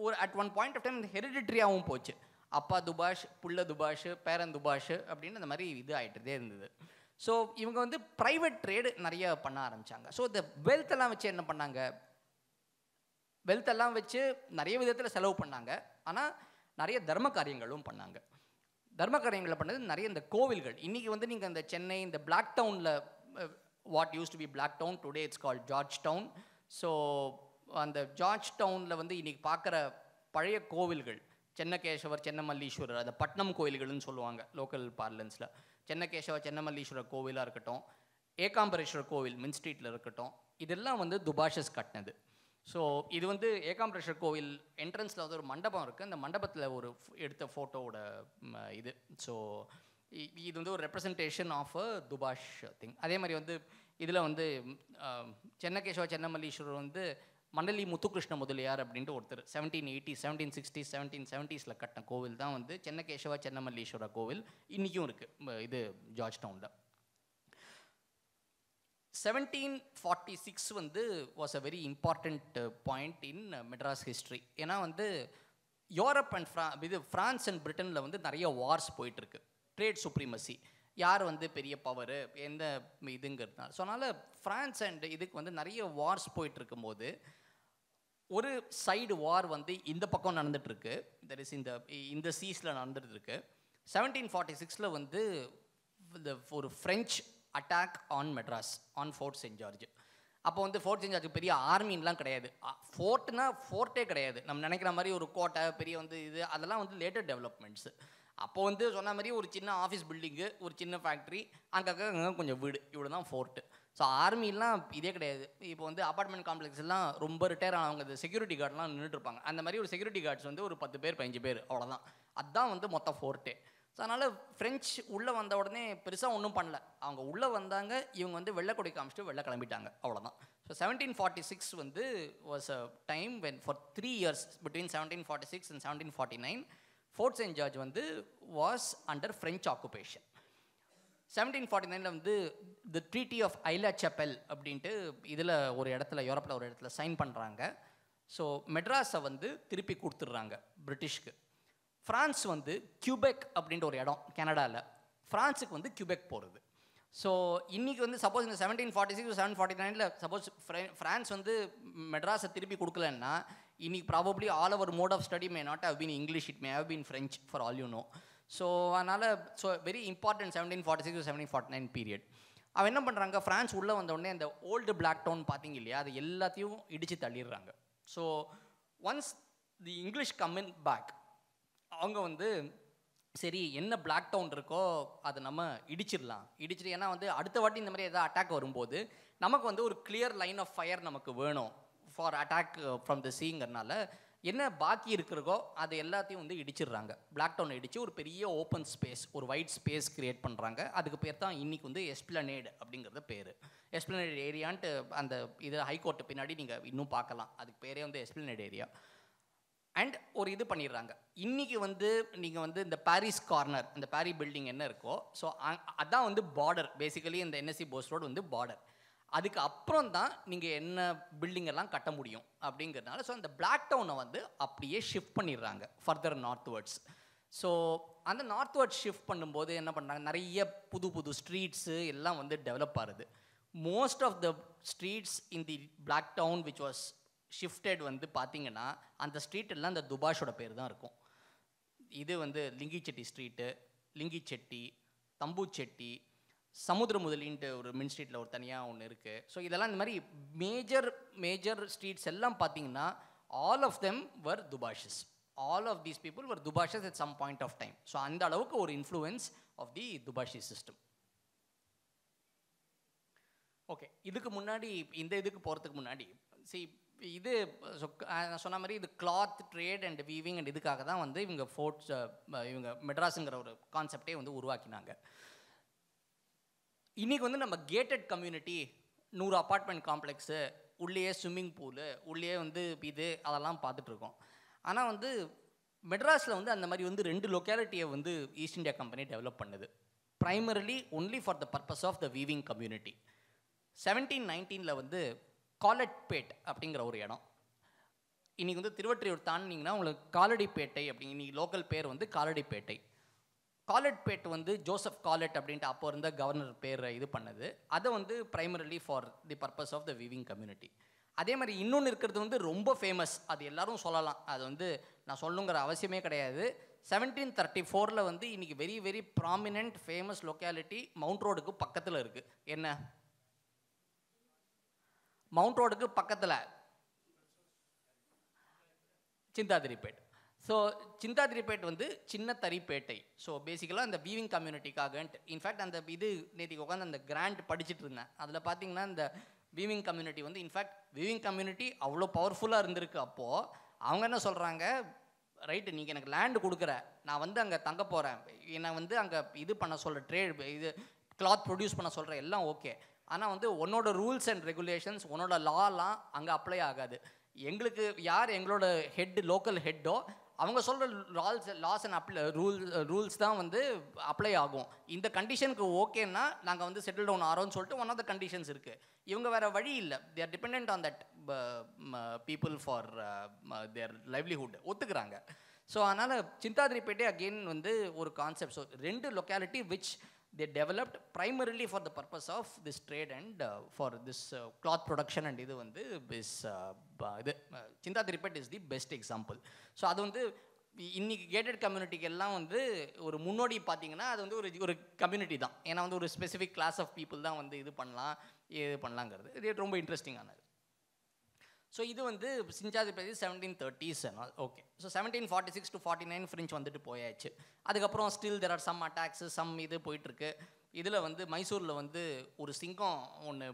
ஒரு at one point of time ஹெரிடிட்ரியாகவும் போச்சு அப்பா துபாஷ் புள்ள துபாஷ் பேரன் துபாஷ் அப்படின்னு அந்த மாதிரி இது ஆகிட்டதே இருந்தது ஸோ இவங்க வந்து ப்ரைவேட் ட்ரேடு நிறைய பண்ண ஆரம்பித்தாங்க ஸோ இந்த வெல்த் எல்லாம் வச்சு என்ன பண்ணாங்க வெல்த் எல்லாம் வச்சு நிறைய விதத்தில் செலவு பண்ணாங்க ஆனால் நிறைய தர்ம காரியங்களும் பண்ணாங்க தர்ம காரியங்களை பண்ணது நிறைய இந்த கோவில்கள் இன்றைக்கி வந்து நீங்கள் இந்த சென்னை இந்த பிளாக் டவுனில் what use to be black town today it's call George town so அந்த ஜார்ஜ் டவுனில் வந்து இன்றைக்கி பார்க்குற பழைய கோவில்கள் சென்னகேசவர் சென்னமல்லீஸ்வரர் அது பட்னம் கோவில்கள்னு சொல்லுவாங்க லோக்கல் பார்லன்ஸில் சென்னகேசவர் சென்னமல்லீஸ்வரர் கோவிலாக இருக்கட்டும் ஏகாம்பரேஸ்வரர் கோவில் மின் ஸ்ட்ரீட்டில் இருக்கட்டும் இதெல்லாம் வந்து துபாஷஸ் கட்டினது ஸோ இது வந்து ஏகாம்பரேஸ்வரர் கோவில் என்ட்ரன்ஸில் வந்து ஒரு மண்டபம் இருக்குது அந்த மண்டபத்தில் ஒரு எடுத்த ஃபோட்டோவோட இது ஸோ இது வந்து ஒரு representation of a dubash thing அதே மாதிரி வந்து இதில் வந்து சென்னகேஷவா சென்னமல்லீஸ்வரர் வந்து மணலி முத்துகிருஷ்ண முதலியார் அப்படின்ட்டு ஒருத்தர் seventeen eighty seventeen sixty seventeen செவன்டீஸில் கட்டின கோவில் தான் வந்து சென்னகேஷவா சென்னமல்லீஸ்வர கோவில் இன்றைக்கும் இருக்குது இது ஜார்ஜ் டவுனில் செவன்டீன் ஃபார்ட்டி சிக்ஸ் வந்து was a very important point in Madras history ஏன்னா வந்து யூரப் அண்ட் ஃப்ரா இது ஃப்ரான்ஸ் அண்ட் பிரிட்டனில் வந்து நிறைய வார்ஸ் போயிட்டுருக்கு ட்ரேட் சுப்ரீமசி யார் வந்து பெரிய பவர் எந்த இதுங்கிறதுனால ஸோ அதனால் ஃப்ரான்ஸ் அண்ட் இதுக்கு வந்து நிறைய வார்ஸ் போயிட்டுருக்கும் போது ஒரு சைடு வார் வந்து இந்த பக்கம் நடந்துகிட்ருக்கு தட் இஸ் இந்த இந்த சீஸில் நடந்துகிட்ருக்கு செவன்டீன் ஃபார்ட்டி சிக்ஸில் வந்து ஒரு French attack on Madras on fort saint George அப்போ வந்து ஃபோர்ட் சென்ட் ஜார்ஜ் பெரிய ஆர்மின்லாம் கிடையாது ஃபோர்ட்னா ஃபோர்ட்டே கிடையாது நம்ம நினைக்கிற மாதிரி ஒரு கோட்டை பெரிய வந்து இது அதெல்லாம் வந்து லேட்டர் டெவலப்மெண்ட்ஸு அப்போ வந்து சொன்ன மாதிரி ஒரு சின்ன ஆஃபீஸ் பில்டிங்கு ஒரு சின்ன ஃபேக்ட்ரி அங்கே கொஞ்சம் வீடு இவ்வளோ தான் ஃபோர்ட்டு ஸோ ஆர்மிலாம் இதே கிடையாது இப்போ வந்து அப்பார்ட்மெண்ட் காம்ப்ளெக்ஸ் எல்லாம் ரொம்ப ரிட்டையர் ஆனவங்க இந்த செக்யூரிட்டி கார்டெலாம் நின்றுட்டுருப்பாங்க அந்த மாதிரி ஒரு செக்யூரிட்டி கார்ட்ஸ் வந்து ஒரு பத்து பேர் பதினஞ்சு பேர் அவ்வளோதான் அதுதான் வந்து மொத்தம் ஃபோர்ட்டே ஸோ அதனால் ஃப்ரெஞ்ச் உள்ளே வந்த உடனே பெருசாக ஒன்றும் பண்ணல அவங்க உள்ளே வந்தாங்க இவங்க வந்து வெள்ளை காமிச்சிட்டு வெள்ளை கிளம்பிட்டாங்க அவ்வளோதான் ஸோ செவன்டீன் ஃபார்ட்டி சிக்ஸ் வந்து was a time when for three years between seventeen forty six and seventeen forty nine fort saint George வந்து was under French occupation seventeen forty நைனில் வந்து த ட்ரீட்டி ஆஃப் ஐலா Chapelle அப்படின்ட்டு இதில் ஒரு இடத்துல யூரோப்பில் ஒரு இடத்துல சைன் பண்ணுறாங்க ஸோ மெட்ராஸை வந்து திருப்பி கொடுத்துட்றாங்க பிரிட்டிஷ்க்கு ஃப்ரான்ஸ் வந்து கியூபெக் அப்படின்ற ஒரு இடம் கனடாவில் ஃப்ரான்ஸுக்கு வந்து கியூபெக் போகிறது ஸோ இன்றைக்கி வந்து சப்போஸ் இந்த seventeen forty six seven forty நைனில் சப்போஸ் ஃப்ரான்ஸ் வந்து மெட்ராஸை திருப்பி கொடுக்கலன்னா இன்னைக்கு probably all our mode of study may not have been English it may have been French for all you know so அதனால் so very important seventeen forty six seventeen forty nine period அவன் என்ன பண்ணுறாங்க France உள்ளே வந்தோடனே அந்த old black down பார்த்தீங்க இல்லையா அது எல்லாத்தையும் இடித்து தள்ளிடுறாங்க so once the English coming back அவங்க வந்து சரி என்ன பிளாக் டவுன் இருக்கோ அதை நம்ம இடிச்சிடலாம் இடிச்சிட்டு ஏன்னா வந்து அடுத்த வாட்டி இந்த மாதிரி எதாவது அட்டாக் வரும்போது நமக்கு வந்து ஒரு கிளியர் லைன் ஆஃப் ஃபயர் நமக்கு வேணும் ஃபார் அட்டாக் ஃப்ரம் த சீங்கிறனால என்ன பாக்கி இருக்கிறதோ அது எல்லாத்தையும் வந்து இடிச்சிடுறாங்க பிளாக் டவுன் இடித்து ஒரு பெரிய ஓப்பன் ஸ்பேஸ் ஒரு ஒயிட் ஸ்பேஸ் கிரியேட் பண்ணுறாங்க அதுக்கு பேர் தான் இன்றைக்கி வந்து எஸ்பிளனேடு அப்படிங்கிறத பேர் எஸ்பிளனேட் ஏரியான்ட்டு அந்த இது ஹைகோர்ட்டு பின்னாடி நீங்கள் இன்னும் பார்க்கலாம் அதுக்கு பேரே வந்து எஸ்பிளனேட் ஏரியா அண்ட் ஒரு இது பண்ணிடுறாங்க இன்றைக்கி வந்து நீங்கள் வந்து இந்த பாரிஸ் கார்னர் இந்த பாரி பில்டிங் என்ன இருக்கோ ஸோ அதான் வந்து பார்டர் பேசிக்கலி இந்த என்எஸ்சி போஸ் ரோடு வந்து பார்டர் அதுக்கு அப்புறம் தான் நீங்கள் என்ன பில்டிங்கெல்லாம் கட்ட முடியும் அப்படிங்கிறதுனால ஸோ அந்த பிளாக் டவுனை வந்து அப்படியே ஷிஃப்ட் பண்ணிடுறாங்க ஃபர்தர் வேர்ட்ஸ் ஸோ அந்த நார்த்வேர்ட் ஷிஃப்ட் பண்ணும்போது என்ன பண்ணுறாங்க நிறைய புது புது ஸ்ட்ரீட்ஸு எல்லாம் வந்து டெவலப் ஆகுது most of the streets in the black town which was shifted வந்து பார்த்தீங்கன்னா அந்த ஸ்ட்ரீட் எல்லாம் அந்த துபாஷோட பேர் தான் இருக்கும் இது வந்து லிங்கிச்செட்டி ஸ்ட்ரீட்டு லிங்கிச்செட்டி தம்பூச்செட்டி சமுத்திர முதலின்ட்டு ஒரு மின் ஸ்ட்ரீட்டில் ஒரு தனியாக ஒன்று இருக்குது ஸோ இதெல்லாம் இந்த மாதிரி மேஜர் மேஜர் ஸ்ட்ரீட்ஸ் எல்லாம் பார்த்தீங்கன்னா all of them were dubashes all of these people were dubashes at some point of time so அந்த அளவுக்கு ஒரு influence of the dubashi system okay இதுக்கு முன்னாடி இந்த இதுக்கு போகிறதுக்கு முன்னாடி சி இது நான் சொன்ன மாதிரி இது cloth trade and weaving and இதுக்காக தான் வந்து இவங்க ஃபோர்ட்ஸ் இவங்க மெட்ராஸுங்கிற ஒரு கான்செப்டே வந்து உருவாக்கினாங்க இன்றைக்கி வந்து நம்ம கேட்டட் கம்யூனிட்டி நூறு அப்பார்ட்மெண்ட் காம்ப்ளெக்ஸு உள்ளேயே ஸ்விம்மிங் பூலு உள்ளேயே வந்து இது அதெல்லாம் பார்த்துட்ருக்கோம் ஆனால் வந்து மெட்ராஸில் வந்து அந்த மாதிரி வந்து ரெண்டு லொக்காலிட்டியை வந்து ஈஸ்ட் இந்தியா கம்பெனி டெவலப் பண்ணுது primarily only for the purpose of the weaving community seventeen நைன்டீனில் வந்து காலட்பேட் அப்படிங்கிற ஒரு இடம் இன்றைக்கி வந்து திருவற்றியூர் தாண்டினிங்கன்னா உங்களுக்கு காலடிப்பேட்டை அப்படிங்க இன்றைக்கி லோக்கல் பேர் வந்து காலடிப்பேட்டை பேட் வந்து ஜோசப் காலட் அப்படின்ட்டு அப்போ இருந்த கவர்னர் பேர் இது பண்ணது அதை வந்து primarily for the purpose of the weaving community அதே மாதிரி இன்னொன்று இருக்கிறது வந்து ரொம்ப ஃபேமஸ் அது எல்லாரும் சொல்லலாம் அது வந்து நான் சொல்லணுங்கிற அவசியமே கிடையாது செவன்டீன் தேர்ட்டி ஃபோரில் வந்து இன்றைக்கி very very prominent famous locality mount ரோடுக்கு பக்கத்தில் இருக்குது என்ன மவுண்ட் ரோடுக்கு பக்கத்தில் சிந்தாதிரிப்பேட் ஸோ சிந்தாதிரிப்பேட் வந்து சின்ன தறிப்பேட்டை ஸோ பேசிக்கலாக அந்த வீவிங் கம்யூனிட்டிக்காகன்ட்டு இன்ஃபேக்ட் அந்த இது நேற்றுக்கு உட்காந்து அந்த கிராண்ட் படிச்சுட்டு இருந்தேன் அதில் பார்த்தீங்கன்னா இந்த வீவிங் கம்யூனிட்டி வந்து இன்ஃபேக்ட் வீவிங் கம்யூனிட்டி அவ்வளோ பவர்ஃபுல்லாக இருந்திருக்கு அப்போது அவங்க என்ன சொல்கிறாங்க ரைட்டு நீங்கள் எனக்கு லேண்டு கொடுக்குற நான் வந்து அங்கே தங்க போகிறேன் என்னை வந்து அங்கே இது பண்ண சொல்கிற ட்ரேட் இது கிளாத் ப்ரொடியூஸ் பண்ண சொல்கிற எல்லாம் ஓகே ஆனால் வந்து உன்னோட ரூல்ஸ் அண்ட் ரெகுலேஷன்ஸ் உன்னோட லாலாம் அங்கே அப்ளை ஆகாது எங்களுக்கு யார் எங்களோட ஹெட் லோக்கல் ஹெட்டோ அவங்க சொல்கிற rules laws and apply rule rules தான் வந்து அப்ளை ஆகும் இந்த கண்டிஷனுக்கு ஓகேன்னா நாங்கள் வந்து செட்டில் டவுன் ஆகிறோம்னு சொல்லிட்டு ஒன் ஆஃப் த கண்டிஷன்ஸ் இருக்குது இவங்க வேறு வழி இல்லை they're depend on that people for their livelihood ஒத்துக்கிறாங்க ஸோ அதனால் சிந்தாதிரிப்பேட்டை அகெயின் வந்து ஒரு கான்செப்ட் ஸோ ரெண்டு locality which they developed primarily for the purpose of this trade and uh, for this uh, cloth production and இது வந்து is uh, இது Chintadripet is the best example so அது வந்து இன்னைக்கு கேட்டட் கம்யூனிட்டிக்கு எல்லாம் வந்து ஒரு முன்னோடி பார்த்தீங்கன்னா அது வந்து ஒரு ஒரு கம்யூனிட்டி தான் ஏன்னா வந்து ஒரு ஸ்பெசிஃபிக் கிளாஸ் ஆஃப் பீப்புள் தான் வந்து இது பண்ணலாம் இது பண்ணலாங்கிறது இது ரொம்ப இன்ட்ரெஸ்டிங்கானது ஸோ இது வந்து சிஞ்சாதிபதி seventeen thirties and okay so seventeen forty six to forty nine French வந்துட்டு போயாச்சு அதுக்கப்புறம் still there are some attacks some இது போயிட்டுருக்கு இதில் வந்து மைசூரில் வந்து ஒரு சிங்கம் ஒன்று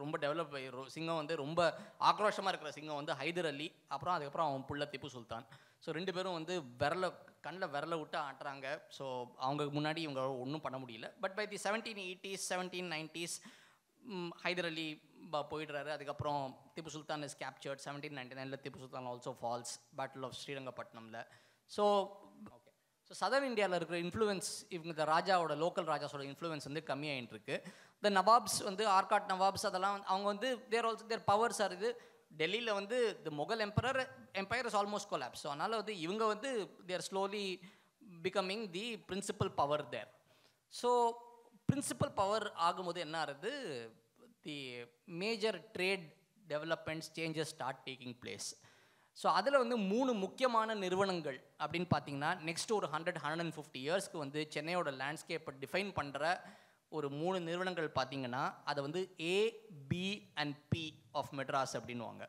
ரொம்ப டெவலப் சிங்கம் வந்து ரொம்ப ஆக்ரோஷமாக இருக்கிற சிங்கம் வந்து ஹைதர் அலி அப்புறம் அதுக்கப்புறம் அவன் புள்ள திப்பு சுல்தான் ஸோ ரெண்டு பேரும் வந்து விரல கண்ணில் விரலை விட்டு ஆட்டுறாங்க ஸோ அவங்க முன்னாடி இவங்க ஒன்றும் பண்ண முடியல but by the seventeen eighties seventeen nineties Hyder Ali போயிடுறாரு அதுக்கப்புறம் Tipu Sultan is captured seventeen ninety நைனில் Tipu Sultan also falls battle of ஸ்ரீரங்கப்பட்டினமில் ஸோ ஓகே ஸோ சதர்ன் இந்தியாவில் இருக்கிற இன்ஃப்ளூயன்ஸ் இவங்க இந்த ராஜாவோட லோக்கல் ராஜாஸோட இன்ஃப்ளூயன்ஸ் வந்து கம்மியாகிட்டு இருக்கு இந்த நவாப்ஸ் வந்து ஆர்காட் நவாப்ஸ் அதெல்லாம் அவங்க வந்து their also their powers are இது டெல்லியில் வந்து the Mughal emperor empire is almost collapse so அதனால் வந்து இவங்க வந்து their slowly becoming the principal power there so principal power ஆகும்போது என்ன ஆகுது the major trade developments changes start taking place so அதில் வந்து மூணு முக்கியமான நிறுவனங்கள் அப்படின்னு பார்த்தீங்கன்னா நெக்ஸ்ட் ஒரு ஹண்ட்ரட் ஹண்ட்ரட் அண்ட் ஃபிஃப்டி இயர்ஸ்க்கு வந்து சென்னையோட லேண்ட்ஸ்கேப்பை டிஃபைன் பண்ணுற ஒரு மூணு நிறுவனங்கள் பார்த்தீங்கன்னா அதை வந்து A B and B of Madras அப்படின்வாங்க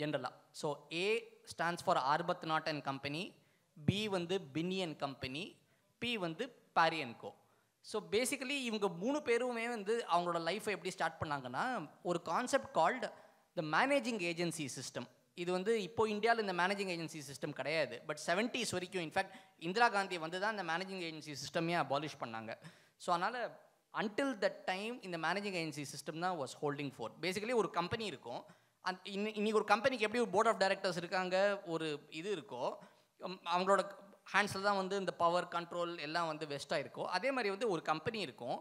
ஜென்ரலாக so A stands for Arbuthnot and company B வந்து பின்னியன் கம்பெனி பி வந்து பாரியன் கோ ஸோ பேசிக்கலி இவங்க மூணு பேருமே வந்து அவங்களோட லைஃப்பை எப்படி ஸ்டார்ட் பண்ணாங்கன்னா ஒரு concept called the managing agency system இது வந்து இப்போ இந்தியாவில் இந்த மேனேஜிங் ஏஜென்சி சிஸ்டம் கிடையாது பட் செவன்ட்டிஸ் வரைக்கும் இன்ஃபேக்ட் இந்திரா காந்தி வந்து தான் இந்த மேனேஜிங் ஏஜென்சி சிஸ்டமே அபாலிஷ் பண்ணாங்க ஸோ அதனால் அன்டில் தட் டைம் இந்த மேனேஜிங் ஏஜென்சி சிஸ்டம் தான் வாஸ் ஹோல்டிங் ஃபோர் பேசிக்கலி ஒரு கம்பெனி இருக்கும் அந் இன்னைக்கு ஒரு கம்பெனிக்கு எப்படி ஒரு போர்ட் ஆஃப் டைரக்டர்ஸ் இருக்காங்க ஒரு இது இருக்கோ அவங்களோட ஹேண்ட்ஸில் தான் வந்து இந்த பவர் கண்ட்ரோல் எல்லாம் வந்து வெஸ்ட்டாக இருக்கும் அதே மாதிரி வந்து ஒரு கம்பெனி இருக்கும்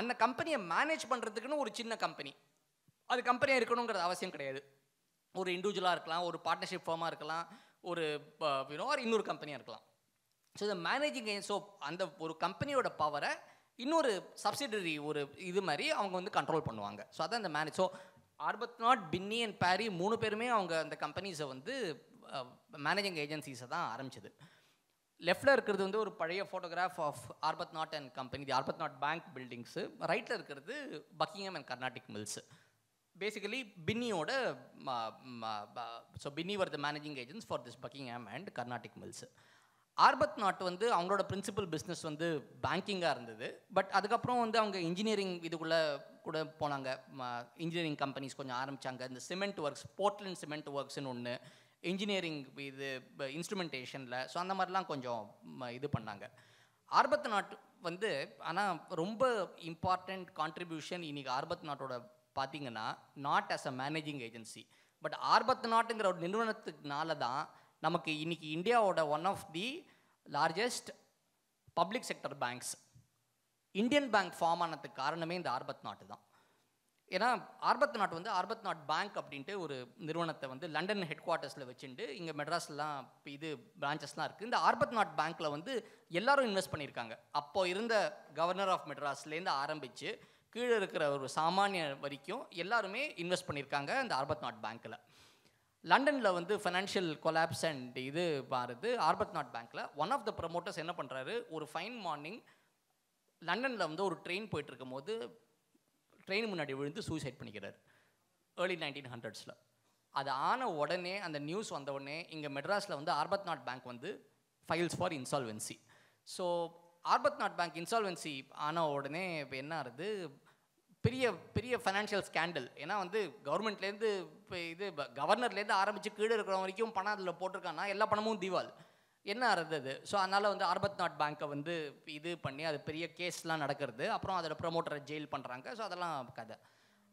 அந்த கம்பெனியை மேனேஜ் பண்ணுறதுக்குன்னு ஒரு சின்ன கம்பெனி அது கம்பெனியாக இருக்கணுங்கிறது அவசியம் கிடையாது ஒரு இண்டிவிஜுவலாக இருக்கலாம் ஒரு பார்ட்னர்ஷிப் ஃபார்மாக இருக்கலாம் ஒரு யூனோ ஒரு இன்னொரு கம்பெனியாக இருக்கலாம் ஸோ இந்த மேனேஜிங் ஸோ அந்த ஒரு கம்பெனியோட பவரை இன்னொரு சப்சிடரி ஒரு இது மாதிரி அவங்க வந்து கண்ட்ரோல் பண்ணுவாங்க ஸோ அதான் இந்த மேனேஜ் ஸோ நாட் பின்னி அண்ட் பேரி மூணு பேருமே அவங்க அந்த கம்பெனிஸை வந்து மேனேஜிங் ஏஜென்சிஸை தான் ஆரம்பிச்சது லெஃப்டில் இருக்கிறது வந்து ஒரு பழைய photograph of Arbuthnot and company the Arbuthnot bank buildings ரைட்டில் இருக்கிறது Buckingham and Carnatic mills basically பின்னியோட so Binny were the managing agents for this Buckingham and Carnatic mills Arbuthnot வந்து அவங்களோட பிரின்சிபல் பிஸ்னஸ் வந்து பேங்கிங்காக இருந்தது பட் அதுக்கப்புறம் வந்து அவங்க இன்ஜினியரிங் இதுக்குள்ளே கூட போனாங்க இன்ஜினியரிங் கம்பெனிஸ் கொஞ்சம் ஆரம்பித்தாங்க இந்த சிமெண்ட் ஒர்க்ஸ் போர்ட்லண்ட் சிமெண்ட் ஒர்க்ஸ்னு ஒன்று இன்ஜினியரிங் இது இன்ஸ்ட்ருமெண்டேஷனில் ஸோ அந்த மாதிரிலாம் கொஞ்சம் இது பண்ணாங்க ஆர்பத் நாட் வந்து ஆனால் ரொம்ப இம்பார்ட்டண்ட் கான்ட்ரிபியூஷன் இன்றைக்கி ஆர்பத் நாட்டோட பார்த்தீங்கன்னா not as a managing agency but ஆர்பத் நாட்டுங்கிற ஒரு நிறுவனத்துனால தான் நமக்கு இன்றைக்கி இந்தியாவோட one of the largest public sector banks Indian bank form ஆனதுக்கு காரணமே இந்த ஆர்பத் நாட்டு தான் ஏன்னா ஆர்பத் நாட் வந்து ஆர்பத் நாட் பேங்க் அப்படின்ட்டு ஒரு நிறுவனத்தை வந்து லண்டன் ஹெட் குவார்ட்டர்ஸில் வச்சுட்டு இங்கே மெட்ராஸ்லாம் இது பிரான்ச்சஸ்லாம் இருக்குது இந்த ஆர்பத் நாட் பேங்க்கில் வந்து எல்லாரும் இன்வெஸ்ட் பண்ணியிருக்காங்க அப்போ இருந்த கவர்னர் ஆஃப் மெட்ராஸ்லேருந்து ஆரம்பித்து கீழே இருக்கிற ஒரு சாமானிய வரைக்கும் எல்லாருமே இன்வெஸ்ட் பண்ணியிருக்காங்க இந்த ஆர்பத் நாட் பேங்க்கில் லண்டனில் வந்து ஃபைனான்ஷியல் கொலாப்ஸ் அண்ட் இது மாறுது ஆர்பத் நாட் பேங்க்கில் ஒன் ஆஃப் த ப்ரமோட்டர்ஸ் என்ன பண்ணுறாரு ஒரு ஃபைன் மார்னிங் லண்டனில் வந்து ஒரு ட்ரெயின் போயிட்டு இருக்கும்போது ட்ரெயின் முன்னாடி விழுந்து சூசைட் பண்ணிக்கிறார் ஏர்லி நைன்டீன் ஹண்ட்ரட்ஸில் அது ஆன உடனே அந்த நியூஸ் வந்த உடனே இங்கே மெட்ராஸில் வந்து ஆர்பத் நாட் பேங்க் வந்து files for insolvency so Arbuthnot bank insolvency ஆன உடனே இப்போ என்ன ஆகுது பெரிய பெரிய ஃபைனான்ஷியல் ஸ்கேண்டல் ஏன்னா வந்து கவர்மெண்ட்லேருந்து இப்போ இது கவர்னர்லேருந்து ஆரம்பித்து கீழே இருக்கிற வரைக்கும் பணம் அதில் போட்டிருக்காங்கன்னா எல்லா பணமும் திவால் என்ன ஆறுது ஸோ அதனால் வந்து நாட் பேங்க்கை வந்து இது பண்ணி அது பெரிய கேஸ்லாம் நடக்கிறது அப்புறம் அதில் ப்ரமோட்டரை ஜெயில் பண்ணுறாங்க ஸோ அதெல்லாம் கதை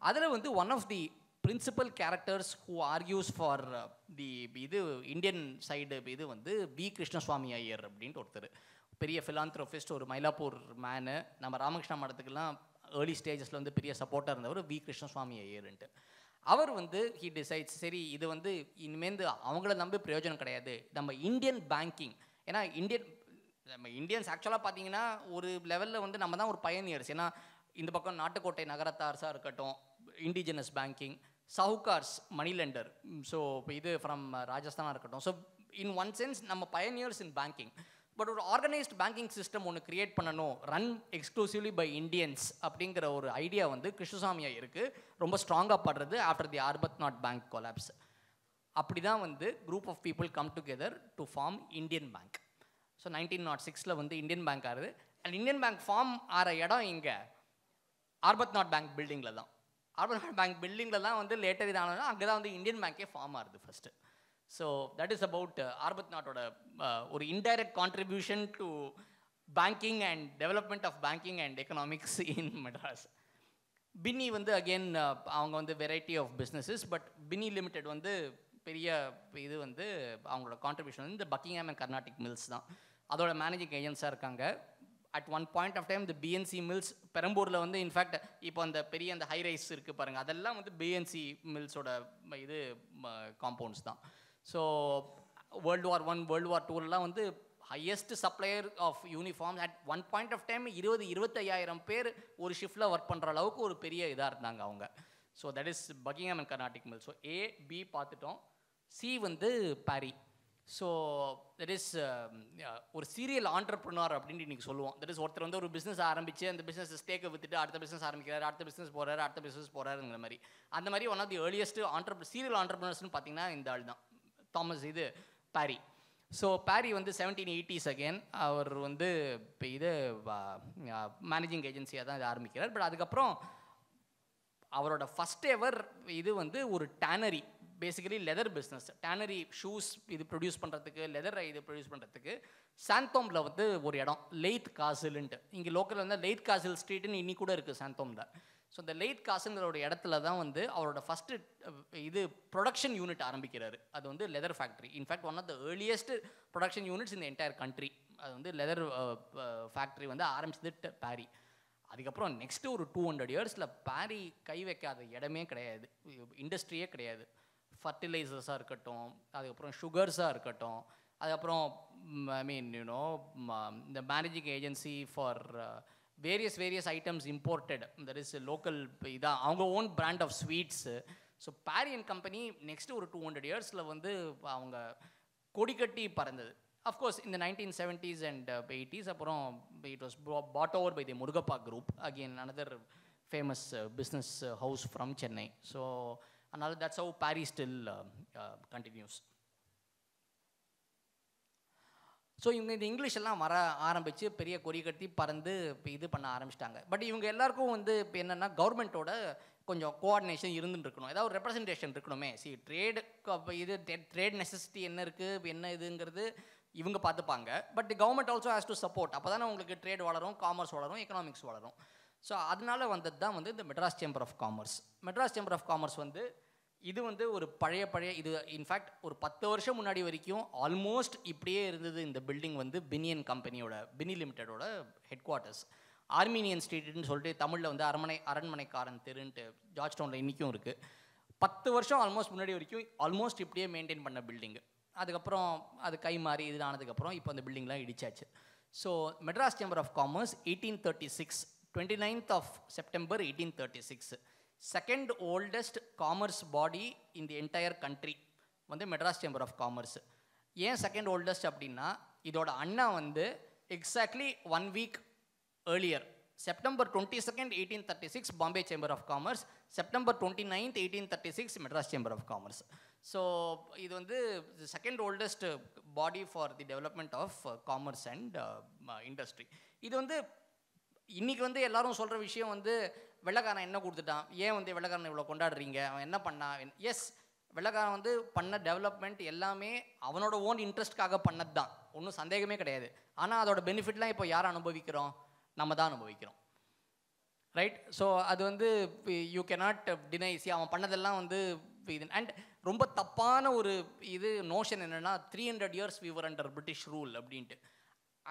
அதில் வந்து one of the principal characters who argues for the இது இந்தியன் சைடு இது வந்து பி கிருஷ்ணசுவாமி ஐயர் அப்படின்ட்டு ஒருத்தர் பெரிய ஃபிலாந்த்ரோஃபிஸ்ட் ஒரு மயிலாப்பூர் மேனு நம்ம ராமகிருஷ்ணா மடத்துக்கெல்லாம் ஏர்லி ஸ்டேஜஸில் வந்து பெரிய சப்போர்ட்டாக இருந்தவர் வி கிருஷ்ணசுவாமி ஐயர்ன்ட்டு அவர் வந்து ஹி டிசைட்ஸ் சரி இது வந்து இனிமேந்து அவங்கள நம்பி பிரயோஜனம் கிடையாது நம்ம இந்தியன் பேங்கிங் ஏன்னா இந்தியன் நம்ம இந்தியன்ஸ் ஆக்சுவலாக பார்த்தீங்கன்னா ஒரு லெவலில் வந்து நம்ம தான் ஒரு பயனியர்ஸ் ஏன்னா இந்த பக்கம் நாட்டுக்கோட்டை நகரத்தார்ஸாக இருக்கட்டும் indigenous banking sowcars moneylender so இப்போ இது ஃப்ரம் ராஜஸ்தானாக இருக்கட்டும் ஸோ இன் ஒன் சென்ஸ் நம்ம பயனியர்ஸ் இன் பேங்கிங் பட் ஒரு ஆர்கனைஸ்ட் பேங்கிங் சிஸ்டம் ஒன்று கிரியேட் பண்ணணும் ரன் எக்ஸ்க்ளூசிவ்லி பை இண்டியன்ஸ் அப்படிங்கிற ஒரு ஐடியா வந்து கிருஷ்ணசாமியாக இருக்குது ரொம்ப ஸ்ட்ராங்காக படுறது after the Arbuthnot bank collapse அப்படி தான் வந்து group of people come together to form Indian bank so nineteen nought சிக்ஸில் வந்து இந்தியன் பேங்க் ஆகுது அண்ட் இந்தியன் பேங்க் ஃபார்ம் ஆகிற இடம் இங்கே ஆர்பத் நாட் பேங்க் பில்டிங்கில் தான் ஆர்பத் நாட் பேங்க் பில்டிங்கில் தான் வந்து லேட்டர் இதானோன்னா அங்கே தான் வந்து இந்தியன் பேங்கே ஃபார்ம் ஆகுது first so that is about ஆர்பத் நாட்டோட ஒரு indirect contribution to banking and development of banking and economics in Madras Binny வந்து அகெயின் uh, அவங்க வந்து variety of businesses but Binny limited வந்து பெரிய இது வந்து அவங்களோட கான்ட்ரிபியூஷன் வந்து இந்த பக்கிங்ஹாம் அண்ட் கர்நாடிக் மில்ஸ் தான் அதோட மேனேஜிங் ஏஜென்ட்ஸாக இருக்காங்க at one point of time இந்த பிஎன்சி மில்ஸ் பெரம்பூரில் வந்து இன்ஃபேக்ட் இப்போ அந்த பெரிய அந்த ஹை ரைஸ் இருக்குது பாருங்கள் அதெல்லாம் வந்து பிஎன்சி மில்ஸோட இது காம்பவுண்ட்ஸ் uh, தான் so world war one world war டூலெலாம் வந்து highest supplier of uniform at one point of time இருபது இருபத்தையாயிரம் பேர் ஒரு ஷிஃப்ட்டில் ஒர்க் பண்ணுற அளவுக்கு ஒரு பெரிய இதாக இருந்தாங்க அவங்க so that is Buckingham and Carnatic mill so A B பார்த்துட்டோம் சி வந்து பாரி ஸோ தட் இஸ் ஒரு சீரியல் ஆண்டர்ப்ரனர் அப்படின்னு இன்றைக்கி சொல்லுவோம் தட் இஸ் ஒருத்தர் வந்து ஒரு பிஸ்னஸ் ஆரம்பித்து அந்த பிஸ்னஸ் ஸ்டேக்கை விற்றுட்டு அடுத்த பிஸ்னஸ் ஆரம்பிக்கிறார் அடுத்த பிஸ்னஸ் போகிறார் அடுத்த பிஸ்னஸ் போகிறாருங்கிற மாதிரி அந்த மாதிரி ஒன் ஆஃப் தி ஏர்லியஸ்ட் ஆண்டர் சீரியல் ஆண்டர்ப்ரனர்ஸ்னு பார்த்தீங்கன்னா இந்த ஆள் தான் தாமஸ் இது பாரி ஸோ பாரி வந்து செவன்டீன் எயிட்டிஸ் அகேன் அவர் வந்து இப்போ இது மேனேஜிங் ஏஜென்சியாக தான் இது ஆரம்பிக்கிறார் பட் அதுக்கப்புறம் அவரோட ஃபஸ்ட் எவர் இது வந்து ஒரு tannery basically leather business tannery shoes இது ப்ரொடியூஸ் பண்ணுறதுக்கு லெதர் இது ப்ரொடியூஸ் பண்ணுறதுக்கு சாந்தோமில் வந்து ஒரு இடம் லெய்த் காசில்ன்ட்டு இங்கே லோக்கலில் வந்து லெய்த் காசில் ஸ்ட்ரீட்டுன்னு இன்னி கூட இருக்குது சாந்தோமில் ஸோ இந்த லேட் காசுங்கிற ஒரு இடத்துல தான் வந்து அவரோட ஃபஸ்ட்டு இது ப்ரொடக்ஷன் யூனிட் ஆரம்பிக்கிறாரு அது வந்து leather factory in fact one of the earliest production units இந்த என்டையர் கண்ட்ரி அது வந்து லெதர் ஃபேக்ட்ரி வந்து ஆரம்பிச்சது பாரி அதுக்கப்புறம் நெக்ஸ்ட்டு ஒரு டூ ஹண்ட்ரட் இயர்ஸில் பாரி கை வைக்காத இடமே கிடையாது இண்டஸ்ட்ரியே கிடையாது ஃபர்டிலைசர்ஸாக இருக்கட்டும் அதுக்கப்புறம் சுகர்ஸாக இருக்கட்டும் அதுக்கப்புறம் ஐ மீன் யூனோ இந்த managing agency for various various items imported that is local இதாக அவங்க own brand of sweets so பாரியன் கம்பெனி நெக்ஸ்ட் ஒரு டூ ஹண்ட்ரட் இயர்ஸில் வந்து அவங்க கொடிக்கட்டி பறந்தது அஃப்கோர்ஸ் இந்த நைன்டீன் செவன்டீஸ் அண்ட் எயிட்டிஸ் அப்புறம் it was bought over by the Murugappa group again another famous business house from Chennai so அதனால் that's how Parry still continues so இவங்க இந்த இங்கிலீஷ் எல்லாம் வர ஆரம்பித்து பெரிய கொடி கட்டி பறந்து இப்போ இது பண்ண ஆரம்பிச்சிட்டாங்க பட் இவங்க எல்லாருக்கும் வந்து இப்போ என்னென்னா கவர்மெண்ட்டோட கொஞ்சம் கோஆர்டினேஷன் இருந்துட்டு இருக்கணும் ஏதாவது ஒரு ரெப்ரசன்டேஷன் இருக்கணுமே சி ட்ரேடு இது ட்ரேட் நெசசிட்டி என்ன இருக்குது என்ன இதுங்கிறது இவங்க பார்த்துப்பாங்க but government also has to support அப்போ தானே உங்களுக்கு ட்ரேட் வளரும் காமர்ஸ் வளரும் எக்கனாமிக்ஸ் வளரும் ஸோ அதனால வந்தது தான் வந்து இந்த Madras chamber of commerce Madras chamber of commerce வந்து இது வந்து ஒரு பழைய பழைய இது இன்ஃபேக்ட் ஒரு பத்து வருஷம் முன்னாடி வரைக்கும் ஆல்மோஸ்ட் இப்படியே இருந்தது இந்த பில்டிங் வந்து பினியன் கம்பெனியோட பினி லிமிடெடோட ஹெட் குவார்ட்டர்ஸ் ஆர்மீனியன் ஸ்ட்ரீட்னு சொல்லிட்டு தமிழில் வந்து அரண்மனை அரண்மனைக்காரன் தெருன்ட்டு ஜார்ஜ் டவுனில் இன்றைக்கும் இருக்குது பத்து வருஷம் ஆல்மோஸ்ட் முன்னாடி வரைக்கும் ஆல்மோஸ்ட் இப்படியே மெயின்டைன் பண்ண பில்டிங்கு அதுக்கப்புறம் அது கை மாறி இது ஆனதுக்கப்புறம் இப்போ அந்த பில்டிங்லாம் இடிச்சாச்சு so Madras chamber of commerce eighteen thirty six twenty ninth of September eighteen thirty six second oldest commerce body in the entire country வந்து மெட்ராஸ் சேம்பர் ஆஃப் காமர்ஸ் ஏன் செகண்ட் ஓல்டஸ்ட் அப்படின்னா இதோட அண்ணா வந்து exactly one week earlier September twenty second eighteen thirty six Bombay chamber of commerce September twenty ninth eighteen thirty six Madras chamber of commerce so இது வந்து second oldest body for the development of commerce and industry இது வந்து இன்றைக்கி வந்து எல்லாரும் சொல்கிற விஷயம் வந்து வெள்ளக்காரன் என்ன கொடுத்துட்டான் ஏன் வந்து வெள்ளக்காரன் இவ்வளோ கொண்டாடுறீங்க அவன் என்ன பண்ணான் எஸ் வெள்ளக்காரன் வந்து பண்ண டெவலப்மெண்ட் எல்லாமே அவனோட ஓன் இன்ட்ரெஸ்ட்காக பண்ணது தான் ஒன்றும் சந்தேகமே கிடையாது ஆனால் அதோட பெனிஃபிட்லாம் இப்போ யார் அனுபவிக்கிறோம் நம்ம தான் அனுபவிக்கிறோம் ரைட் ஸோ அது வந்து யூ கே நாட் டினைசி அவன் பண்ணதெல்லாம் வந்து இது அண்ட் ரொம்ப தப்பான ஒரு இது நோஷன் என்னென்னா three hundred years we were under British rule அப்படின்ட்டு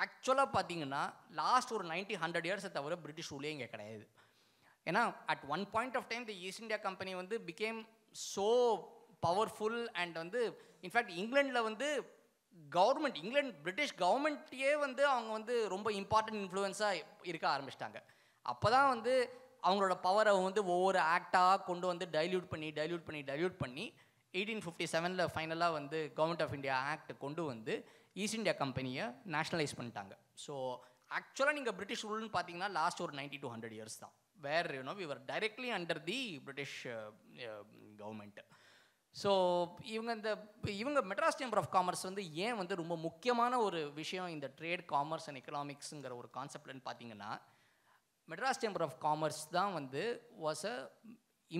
ஆக்சுவலாக பார்த்தீங்கன்னா லாஸ்ட் ஒரு நைன்டி ஹண்ட்ரட் இயர்ஸை தவிர பிரிட்டிஷ் ரூலே இங்கே கிடையாது ஏன்னா at one point of time the East India company வந்து பிகேம் ஸோ பவர்ஃபுல் அண்ட் வந்து இன்ஃபேக்ட் இங்கிலாண்டில் வந்து கவர்மெண்ட் இங்கிலாந்து பிரிட்டிஷ் கவர்மெண்ட்டையே வந்து அவங்க வந்து ரொம்ப இம்பார்ட்டன்ட் இன்ஃப்ளூயன்ஸாக இருக்க ஆரம்பிச்சிட்டாங்க அப்போ தான் வந்து அவங்களோட பவரை வந்து ஒவ்வொரு ஆக்டாக கொண்டு வந்து டைல்யூட் பண்ணி டைல்யூட் பண்ணி டைல்யூட் பண்ணி எயிட்டீன் ஃபிஃப்டி செவனில் ஃபைனலாக வந்து கவர்மெண்ட் ஆஃப் இந்தியா ஆக்ட் கொண்டு வந்து ஈஸ்ட் இந்தியா கம்பெனியை நேஷ்னலைஸ் பண்ணிட்டாங்க ஸோ ஆக்சுவலாக நீங்கள் பிரிட்டிஷ் ரூல்னு பார்த்தீங்கன்னா லாஸ்ட் ஒரு நைன்டி டூ ஹண்ட்ரட் இயர்ஸ் தான் where you know we were directly under the government so uh, um, இவங்க இந்த இவங்க மெட்ராஸ் சேம்பர் ஆஃப் காமர்ஸ் வந்து ஏன் வந்து ரொம்ப முக்கியமான ஒரு விஷயம் இந்த ட்ரேட் காமர்ஸ் அண்ட் எக்கனாமிக்ஸுங்கிற ஒரு கான்செப்ட்னு பார்த்தீங்கன்னா மெட்ராஸ் சேம்பர் ஆஃப் காமர்ஸ் தான் வந்து was a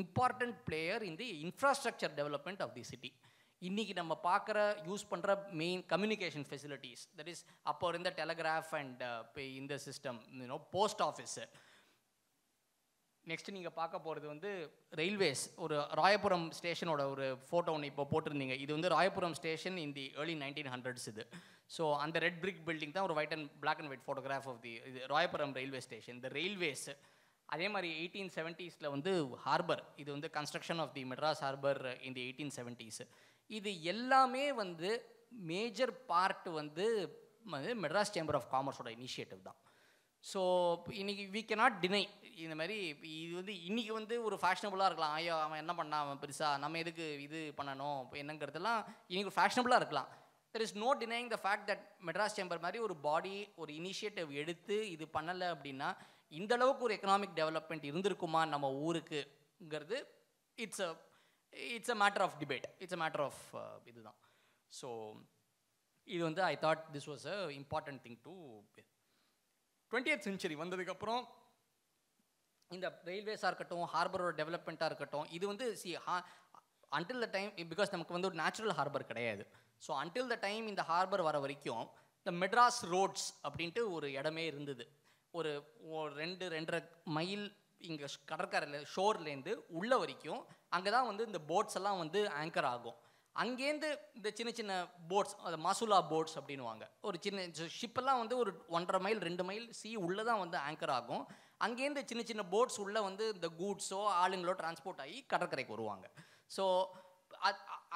important player in the infrastructure development of the city இன்றைக்கி நம்ம பார்க்குற யூஸ் பண்ணுற main communication facilities that is அப்போ இருந்த டெலகிராஃப் அண்ட் uh, இந்த சிஸ்டம் போஸ்ட் ஆஃபீஸு நெக்ஸ்ட் நீங்கள் பார்க்க போகிறது வந்து ரயில்வேஸ் ஒரு ராயபுரம் ஸ்டேஷனோட ஒரு ஃபோட்டோ ஒன்று இப்போ போட்டிருந்தீங்க இது வந்து Royapuram station in the early nineteen hundreds இது ஸோ அந்த ரெட் பிரிக் பில்டிங் தான் ஒரு white and black and white photograph of the இது ராயபுரம் ரயில்வே ஸ்டேஷன் இந்த ரயில்வேஸ் அதே மாதிரி எயிட்டீன் செவன்ட்டீஸில் வந்து ஹார்பர் இது வந்து construction of the Madras harbour in the eighteen seventies இது எல்லாமே வந்து மேஜர் பார்ட் வந்து மெட்ராஸ் சேம்பர் ஆஃப் காமர்ஸோட இனிஷியேட்டிவ் தான் ஸோ இன்றைக்கி வி கே நாட் டினை இந்த மாதிரி இது வந்து இன்றைக்கி வந்து ஒரு ஃபேஷனபுளாக இருக்கலாம் ஐயோ அவன் என்ன பண்ணான் அவன் பெருசாக நம்ம எதுக்கு இது பண்ணணும் என்னங்கிறதெல்லாம் இன்றைக்கி ஒரு ஃபேஷனபுளாக இருக்கலாம் there is no denying the fact that Madras chamber மாதிரி ஒரு பாடி ஒரு இனிஷியேட்டிவ் எடுத்து இது பண்ணலை அப்படின்னா இந்த அளவுக்கு ஒரு எக்கனாமிக் டெவலப்மெண்ட் இருந்திருக்குமா நம்ம ஊருக்குங்கிறது it's a it's a matter of debate it's a matter of இதுதான் ஸோ இது வந்து I thought this was a important thing to twentieth century வந்ததுக்கப்புறம் இந்த ரயில்வேஸாக இருக்கட்டும் ஹார்பரோட டெவலப்மெண்ட்டாக இருக்கட்டும் இது வந்து சி ஹா அன்டில் த டைம் பிகாஸ் நமக்கு வந்து ஒரு நேச்சுரல் ஹார்பர் கிடையாது ஸோ அன்டில் த டைம் இந்த ஹார்பர் வர வரைக்கும் இந்த மெட்ராஸ் ரோட்ஸ் அப்படின்ட்டு ஒரு இடமே இருந்தது ஒரு ரெண்டு ரெண்டரை மைல் இங்கே கடற்கரையில் ஷோர்லேருந்து உள்ள வரைக்கும் அங்கே தான் வந்து இந்த போட்ஸ் எல்லாம் வந்து ஆங்கர் ஆகும் அங்கேருந்து இந்த சின்ன சின்ன போட்ஸ் அது மசூலா போட்ஸ் அப்படின்வாங்க ஒரு சின்ன ஷிப்பெல்லாம் வந்து ஒரு ஒன்றரை மைல் ரெண்டு மைல் சி உள்ளே தான் வந்து ஆங்கர் ஆகும் அங்கேருந்து சின்ன சின்ன போட்ஸ் உள்ளே வந்து இந்த கூட்ஸோ ஆளுங்களோ டிரான்ஸ்போர்ட் ஆகி கடற்கரைக்கு வருவாங்க ஸோ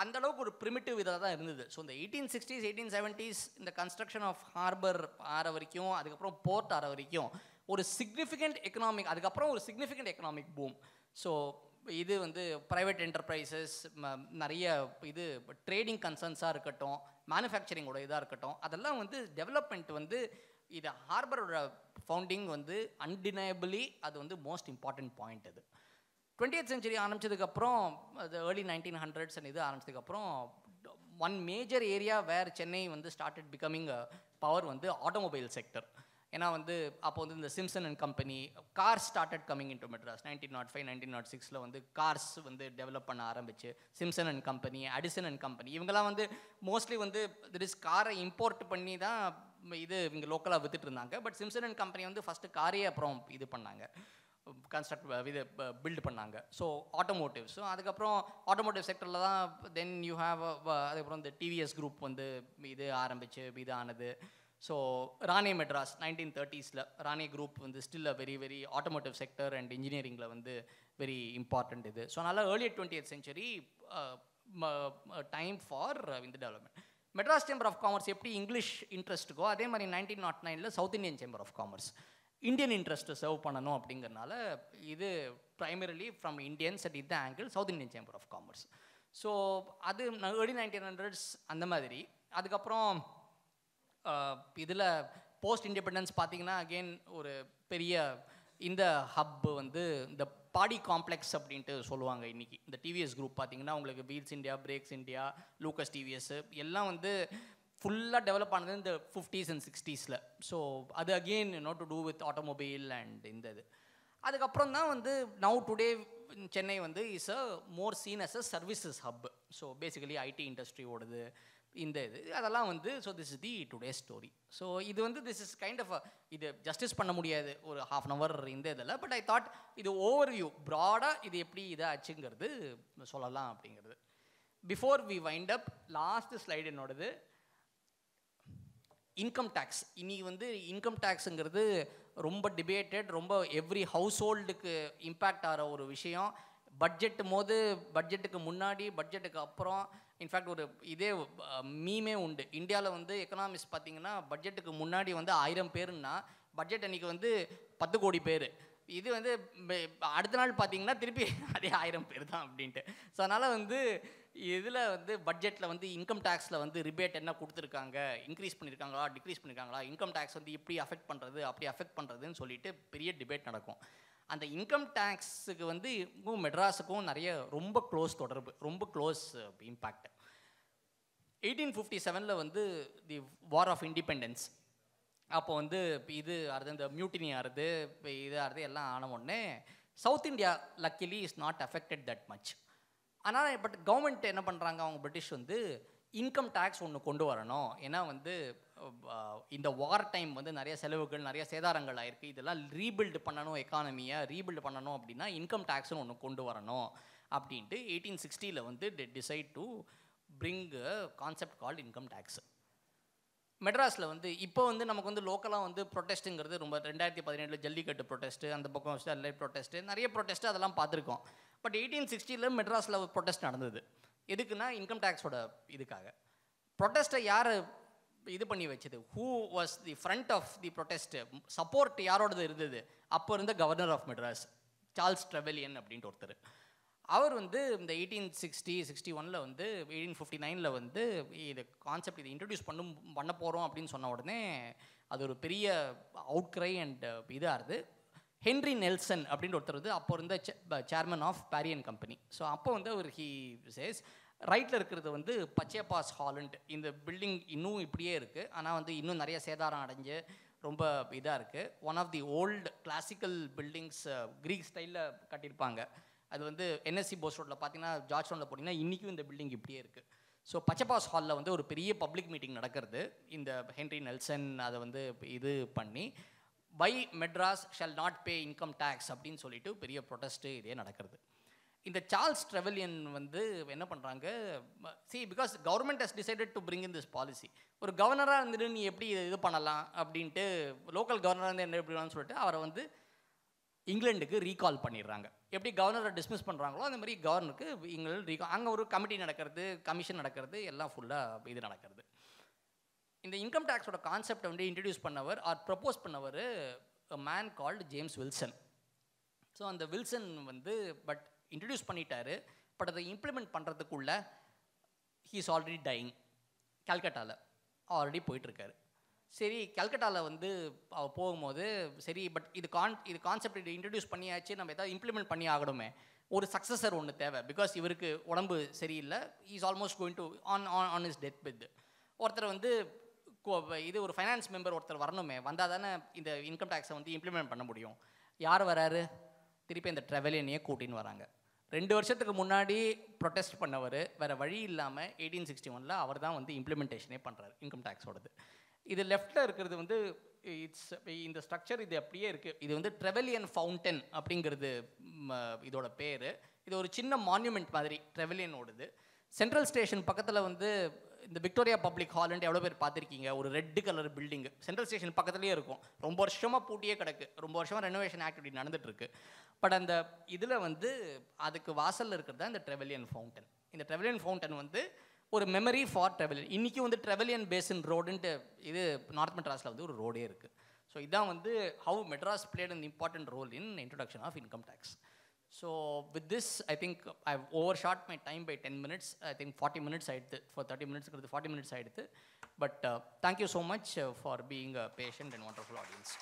அந்த அளவுக்கு ஒரு ப்ரிமிட்டிவ் இதாக தான் இருந்தது ஸோ இந்த எயிட்டீன் சிக்ஸ்டீஸ் எயிட்டீன் செவன்ட்டீஸ் இந்த கன்ஸ்ட்ரக்ஷன் ஆஃப் ஹார்பர் ஆற வரைக்கும் அதுக்கப்புறம் போர்ட் ஆற வரைக்கும் ஒரு சிக்னிஃபிகண்ட் எக்கனாமிக் அதுக்கப்புறம் ஒரு சிக்னிஃபிகண்ட் எக்கனாமிக் பூம் ஸோ இது வந்து ப்ரைவேட் என்டர்பிரைசஸ் நிறைய இது ட்ரேடிங் கன்சர்ன்ஸாக இருக்கட்டும் மேனுஃபேக்சரிங்கோட இதாக இருக்கட்டும் அதெல்லாம் வந்து டெவலப்மெண்ட் வந்து இது ஹார்பரோட ஃபவுண்டிங் வந்து அன்டினயபிளி அது வந்து மோஸ்ட் இம்பார்ட்டண்ட் பாயிண்ட் அது டுவெண்ட்டி செஞ்சுரி ஆரம்பித்ததுக்கப்புறம் அது ஏர்லி நைன்டீன் ஹண்ட்ரட்ஸ் அண்ட் இது ஆரம்பித்ததுக்கப்புறம் one major area where Chennai வந்து ஸ்டார்டட் பிகமிங் பவர் வந்து ஆட்டோமொபைல் செக்டர் ஏன்னா வந்து அப்போ வந்து இந்த Simpson and company car started coming in to Madras nineteen nought five nineteen nought சிக்ஸில் வந்து கார்ஸ் வந்து டெவலப் பண்ண ஆரம்பிச்சு Simpson and company Addison and company இவங்கெல்லாம் வந்து மோஸ்ட்லி வந்து திட் இஸ் காரை இம்போர்ட் பண்ணி தான் இது இங்கே லோக்கலாக வித்துட்டு இருந்தாங்க பட் சிம்சன் அண்ட் கம்பெனி வந்து ஃபஸ்ட்டு காரே அப்புறம் இது பண்ணாங்க கன்ஸ்ட்ரக்ட் இது பில்ட் பண்ணாங்க ஸோ ஆட்டோமோட்டிவ் ஸோ அதுக்கப்புறம் ஆட்டோமோட்டிவ் செக்டரில் தான் தென் யூ ஹாவ் அதுக்கப்புறம் இந்த டிவிஎஸ் குரூப் வந்து இது ஆரம்பித்து இது ஆனது ஸோ ராணி மெட்ராஸ் நைன்டீன் தேர்ட்டிஸில் ராணி குரூப் வந்து still a very very automotive sector and இன்ஜினியரிங்கில் வந்து வெரி இம்பார்ட்டண்ட் இது ஸோ அதனால் early twenty century time for இந்த development Madras chamber of commerce எப்படி இங்கிலீஷ் இன்ட்ரெஸ்ட்டுக்கோ அதே மாதிரி நைன்டீன் நாட் நைனில் south Indian chamber of commerce Indian இன்ட்ரெஸ்ட்டை சர்வ் பண்ணணும் அப்படிங்கிறனால இது primarily from Indians at it angle south Indian chamber of commerce so அது ஏர்லி நைன்டீன் ஹண்ட்ரட்ஸ் அந்த மாதிரி அதுக்கப்புறம் இதில் போஸ்ட் இண்டிபெண்டன்ஸ் பார்த்தீங்கன்னா அகெயின் ஒரு பெரிய இந்த ஹப்பு வந்து இந்த பாடி காம்ப்ளெக்ஸ் அப்படின்ட்டு சொல்லுவாங்க இன்றைக்கி இந்த டிவிஎஸ் குரூப் பார்த்திங்கன்னா உங்களுக்கு wheels India brakes India Lucas TVS எல்லாம் வந்து ஃபுல்லாக டெவலப் ஆனது இந்த ஃபிஃப்டிஸ் அண்ட் சிக்ஸ்டீஸில் ஸோ அது again not to do with automobile and இந்த இது அதுக்கப்புறம் தான் வந்து நவு டுடே சென்னை வந்து is a more seen as a services hub so basically IT இண்டஸ்ட்ரியோடது இந்த இது அதெல்லாம் வந்து so this is the today story so இது வந்து திஸ் இஸ் கைண்ட் ஆஃப் இது ஜஸ்டிஸ் பண்ண முடியாது ஒரு ஹாஃப் அன் அவர் இந்த இதில் பட் ஐ தாட் இது ஓவர் வியூ ப்ராடாக இது எப்படி இதை ஆச்சுங்கிறது சொல்லலாம் அப்படிங்கிறது before we wind up last slide என்னோடது இன்கம் டேக்ஸ் இன்றைக்கி வந்து இன்கம் டேக்ஸுங்கிறது ரொம்ப டிபேட்டட் ரொம்ப எவ்ரி ஹவுஸ் ஹோல்டுக்கு இம்பேக்ட் ஆகிற ஒரு விஷயம் பட்ஜெட்டும் போது பட்ஜெட்டுக்கு முன்னாடி பட்ஜெட்டுக்கு அப்புறம் இன்ஃபேக்ட் ஒரு இதே மீமே உண்டு இந்தியாவில் வந்து எக்கனாமிக்ஸ் பார்த்தீங்கன்னா பட்ஜெட்டுக்கு முன்னாடி வந்து ஆயிரம் பேருன்னா பட்ஜெட் அன்றைக்கி வந்து பத்து கோடி பேர் இது வந்து அடுத்த நாள் பார்த்தீங்கன்னா திருப்பி அதே ஆயிரம் பேர் தான் அப்படின்ட்டு ஸோ அதனால் வந்து இதில் வந்து பட்ஜெட்டில் வந்து இன்கம் டேக்ஸில் வந்து ரிபேட் என்ன கொடுத்துருக்காங்க இன்க்ரீஸ் பண்ணியிருக்காங்களா டிக்ரீஸ் பண்ணியிருக்காங்களா இன்கம் டேக்ஸ் வந்து இப்படி அஃபெக்ட் பண்ணுறது அப்படி அஃபெக்ட் பண்ணுறதுன்னு சொல்லிட்டு பெரிய டிபேட் நடக்கும் அந்த இன்கம் டேக்ஸுக்கு வந்து மெட்ராஸுக்கும் நிறைய ரொம்ப க்ளோஸ் தொடர்பு ரொம்ப க்ளோஸ் இம்பேக்ட் எயிட்டீன் ஃபிஃப்டி செவனில் வந்து தி வார் ஆஃப் இண்டிபெண்டன்ஸ் அப்போ வந்து இது ஆறுது இந்த மியூட்டினி ஆறுது இது ஆறுது எல்லாம் ஆன உடனே south India luckily is not affected that much ஆனால் பட் கவர்மெண்ட் என்ன பண்ணுறாங்க அவங்க பிரிட்டிஷ் வந்து இன்கம் டேக்ஸ் ஒன்று கொண்டு வரணும் ஏன்னா வந்து இந்த வார் டைம் வந்து நிறைய செலவுகள் நிறைய சேதாரங்கள் ஆயிருக்கு இதெல்லாம் ரீபில்டு பண்ணணும் எக்கானமியை ரீபில்டு பண்ணணும் அப்படின்னா இன்கம் டேக்ஸ்னு ஒன்று கொண்டு வரணும் அப்படின்ட்டு எயிட்டீன் சிக்ஸ்டியில் வந்து decide to bring concept call income tax மெட்ராஸில் வந்து இப்போ வந்து நமக்கு வந்து லோக்கலாக வந்து ப்ரொடெஸ்ட்டுங்கிறது ரொம்ப ரெண்டாயிரத்தி பதினேழில் ஜல்லிக்கட்டு ப்ரொடெஸ்ட்டு அந்த பக்கம் ஸ்டெர்லைட் ப்ரொடெஸ்ட்டு நிறைய ப்ரொடெஸ்ட்டு அதெல்லாம் பார்த்துருக்கோம் பட் எயிட்டீன் சிக்ஸ்டியில் மெட்ராஸில் ஒரு ப்ரொட்டஸ்ட் நடந்தது எதுக்குன்னா இன்கம் டேக்ஸோட இதுக்காக ப்ரொட்டஸ்ட்டை யார் இது பண்ணி வச்சது who was the front of the protest support யாரோடது இருந்தது அப்போ இருந்த governor of Madras Charles Trevelyan அப்படின்ட்டு ஒருத்தர் அவர் வந்து இந்த எயிட்டீன் சிக்ஸ்டி சிக்ஸ்டி ஒனில் வந்து எயிட்டீன் ஃபிஃப்டி நைனில் வந்து இது கான்செப்ட் இதை இன்ட்ரடியூஸ் பண்ணும் பண்ண போகிறோம் அப்படின்னு சொன்ன உடனே அது ஒரு பெரிய அவுட்க்ரை அண்ட் இதாக இருது ஹென்ரி நெல்சன் அப்படின்ற ஒருத்தர் வந்து அப்போ இருந்த சேர்மன் ஆஃப் பேரியன் கம்பெனி ஸோ அப்போ வந்து அவர் ஹி சேஸ் ரைட்டில் இருக்கிறது வந்து பச்சேபாஸ் ஹாலண்ட் இந்த பில்டிங் இன்னும் இப்படியே இருக்குது ஆனால் வந்து இன்னும் நிறைய சேதாரம் அடைஞ்சு ரொம்ப இதாக இருக்குது one of the old classical buildings Greek ஸ்டைலில் கட்டியிருப்பாங்க அது வந்து என்எஸ்சி போஸ் ரோட்டில் பார்த்தீங்கன்னா ஜார்ஜ் ரோட்டில் போட்டிங்கன்னா இன்றைக்கும் இந்த பில்டிங் இப்படியே இருக்குது ஸோ பச்சபாஸ் ஹாலில் வந்து ஒரு பெரிய பப்ளிக் மீட்டிங் நடக்கிறது இந்த ஹென்ரி நெல்சன் அதை வந்து இது பண்ணி by Madras shall not pay income tax அப்படின்னு சொல்லிட்டு பெரிய ப்ரொடெஸ்ட்டு இதே நடக்கிறது இந்த சார்ல்ஸ் ட்ரெவலியன் வந்து என்ன பண்ணுறாங்க see because government has decided to bring in this policy ஒரு கவர்னராக இருந்துட்டு நீ எப்படி இது இது பண்ணலாம் அப்படின்ட்டு லோக்கல் கவர்னராக இருந்து என்ன எப்படிலாம்னு சொல்லிட்டு அவரை வந்து இங்கிலாண்டுக்கு ரீகால் பண்ணிடுறாங்க எப்படி கவர்னரை டிஸ்மிஸ் பண்ணுறாங்களோ அந்த மாதிரி கவர்னருக்கு இங்கிலாந்து ரீகால் அங்கே ஒரு கமிட்டி நடக்கிறது கமிஷன் நடக்கிறது எல்லாம் ஃபுல்லாக இது நடக்கிறது இந்த இன்கம் டேக்ஸோட கான்செப்டை வந்து இன்ட்ரடியூஸ் பண்ணவர் ஆர் ப்ரப்போஸ் பண்ணவர் man called James Wilson so அந்த வில்சன் வந்து பட் இன்ட்ரடியூஸ் பண்ணிட்டாரு பட் அதை இம்ப்ளிமெண்ட் பண்ணுறதுக்குள்ள ஹீஸ் ஆல்ரெடி டைங் கல்கட்டாவில் ஆல்ரெடி போயிட்டுருக்காரு சரி கல்கட்டாவில் வந்து அவ போகும்போது சரி பட் இது கான் இது கான்செப்ட் இது இன்ட்ரடியூஸ் பண்ணியாச்சு நம்ம எதாவது இம்ப்ளிமெண்ட் பண்ணி ஆகணுமே ஒரு சக்ஸஸர் ஒன்று தேவை பிகாஸ் இவருக்கு உடம்பு சரியில்லை is almost going to on on on is death bed ஒருத்தர் வந்து இது ஒரு ஃபைனான்ஸ் மெம்பர் ஒருத்தர் வரணுமே வந்தால் தானே இந்த இன்கம் டேக்ஸை வந்து இம்ப்ளிமெண்ட் பண்ண முடியும் யார் வராரு திருப்பி இந்த ட்ரெவலியனையே கூட்டின்னு வராங்க ரெண்டு வருஷத்துக்கு முன்னாடி ப்ரொடெஸ்ட் பண்ணவர் வேறு வழி இல்லாமல் எயிட்டீன் சிக்ஸ்டி ஒனில் அவர் தான் வந்து இம்ப்ளிமெண்டேஷனே பண்ணுறாரு இன்கம் டேக்ஸோடது இது லெஃப்டில் இருக்கிறது வந்து இட்ஸ் இந்த ஸ்ட்ரக்சர் இது அப்படியே இருக்குது இது வந்து ட்ரெவலியன் ஃபவுண்டன் அப்படிங்கிறது இதோட பேர் இது ஒரு சின்ன மான்யூமெண்ட் மாதிரி ஓடுது சென்ட்ரல் ஸ்டேஷன் பக்கத்தில் வந்து இந்த விக்டோரியா பப்ளிக் ஹால்ன்ட்டு எவ்வளோ பேர் பார்த்துருக்கீங்க ஒரு red colour building central station பக்கத்துலேயே இருக்கும் ரொம்ப வருஷமாக பூட்டியே கிடக்கு ரொம்ப வருஷமாக ரெனோவேஷன் ஆக்டிவிட்டி நடந்துகிட்ருக்கு பட் அந்த இதில் வந்து அதுக்கு வாசலில் இருக்கிறது தான் இந்த ட்ரெவலியன் ஃபவுண்டன் இந்த ட்ரெவலியன் ஃபவுண்டன் வந்து ஒரு மெமரி ஃபார் ட்ரெவலியன் இன்றைக்கும் வந்து ட்ரெவலியன் பேசின் ரோடுன்ட்டு இது நார்த் மெட்ராஸில் வந்து ஒரு ரோடே இருக்குது ஸோ இதான் வந்து how Madras played and important role in introduction of income tax So with this, I think I've overshot my time by 10 minutes. I think 40 minutes I for 30 minutes, 40 minutes I But uh, thank you so much uh, for being a uh, patient and wonderful audience.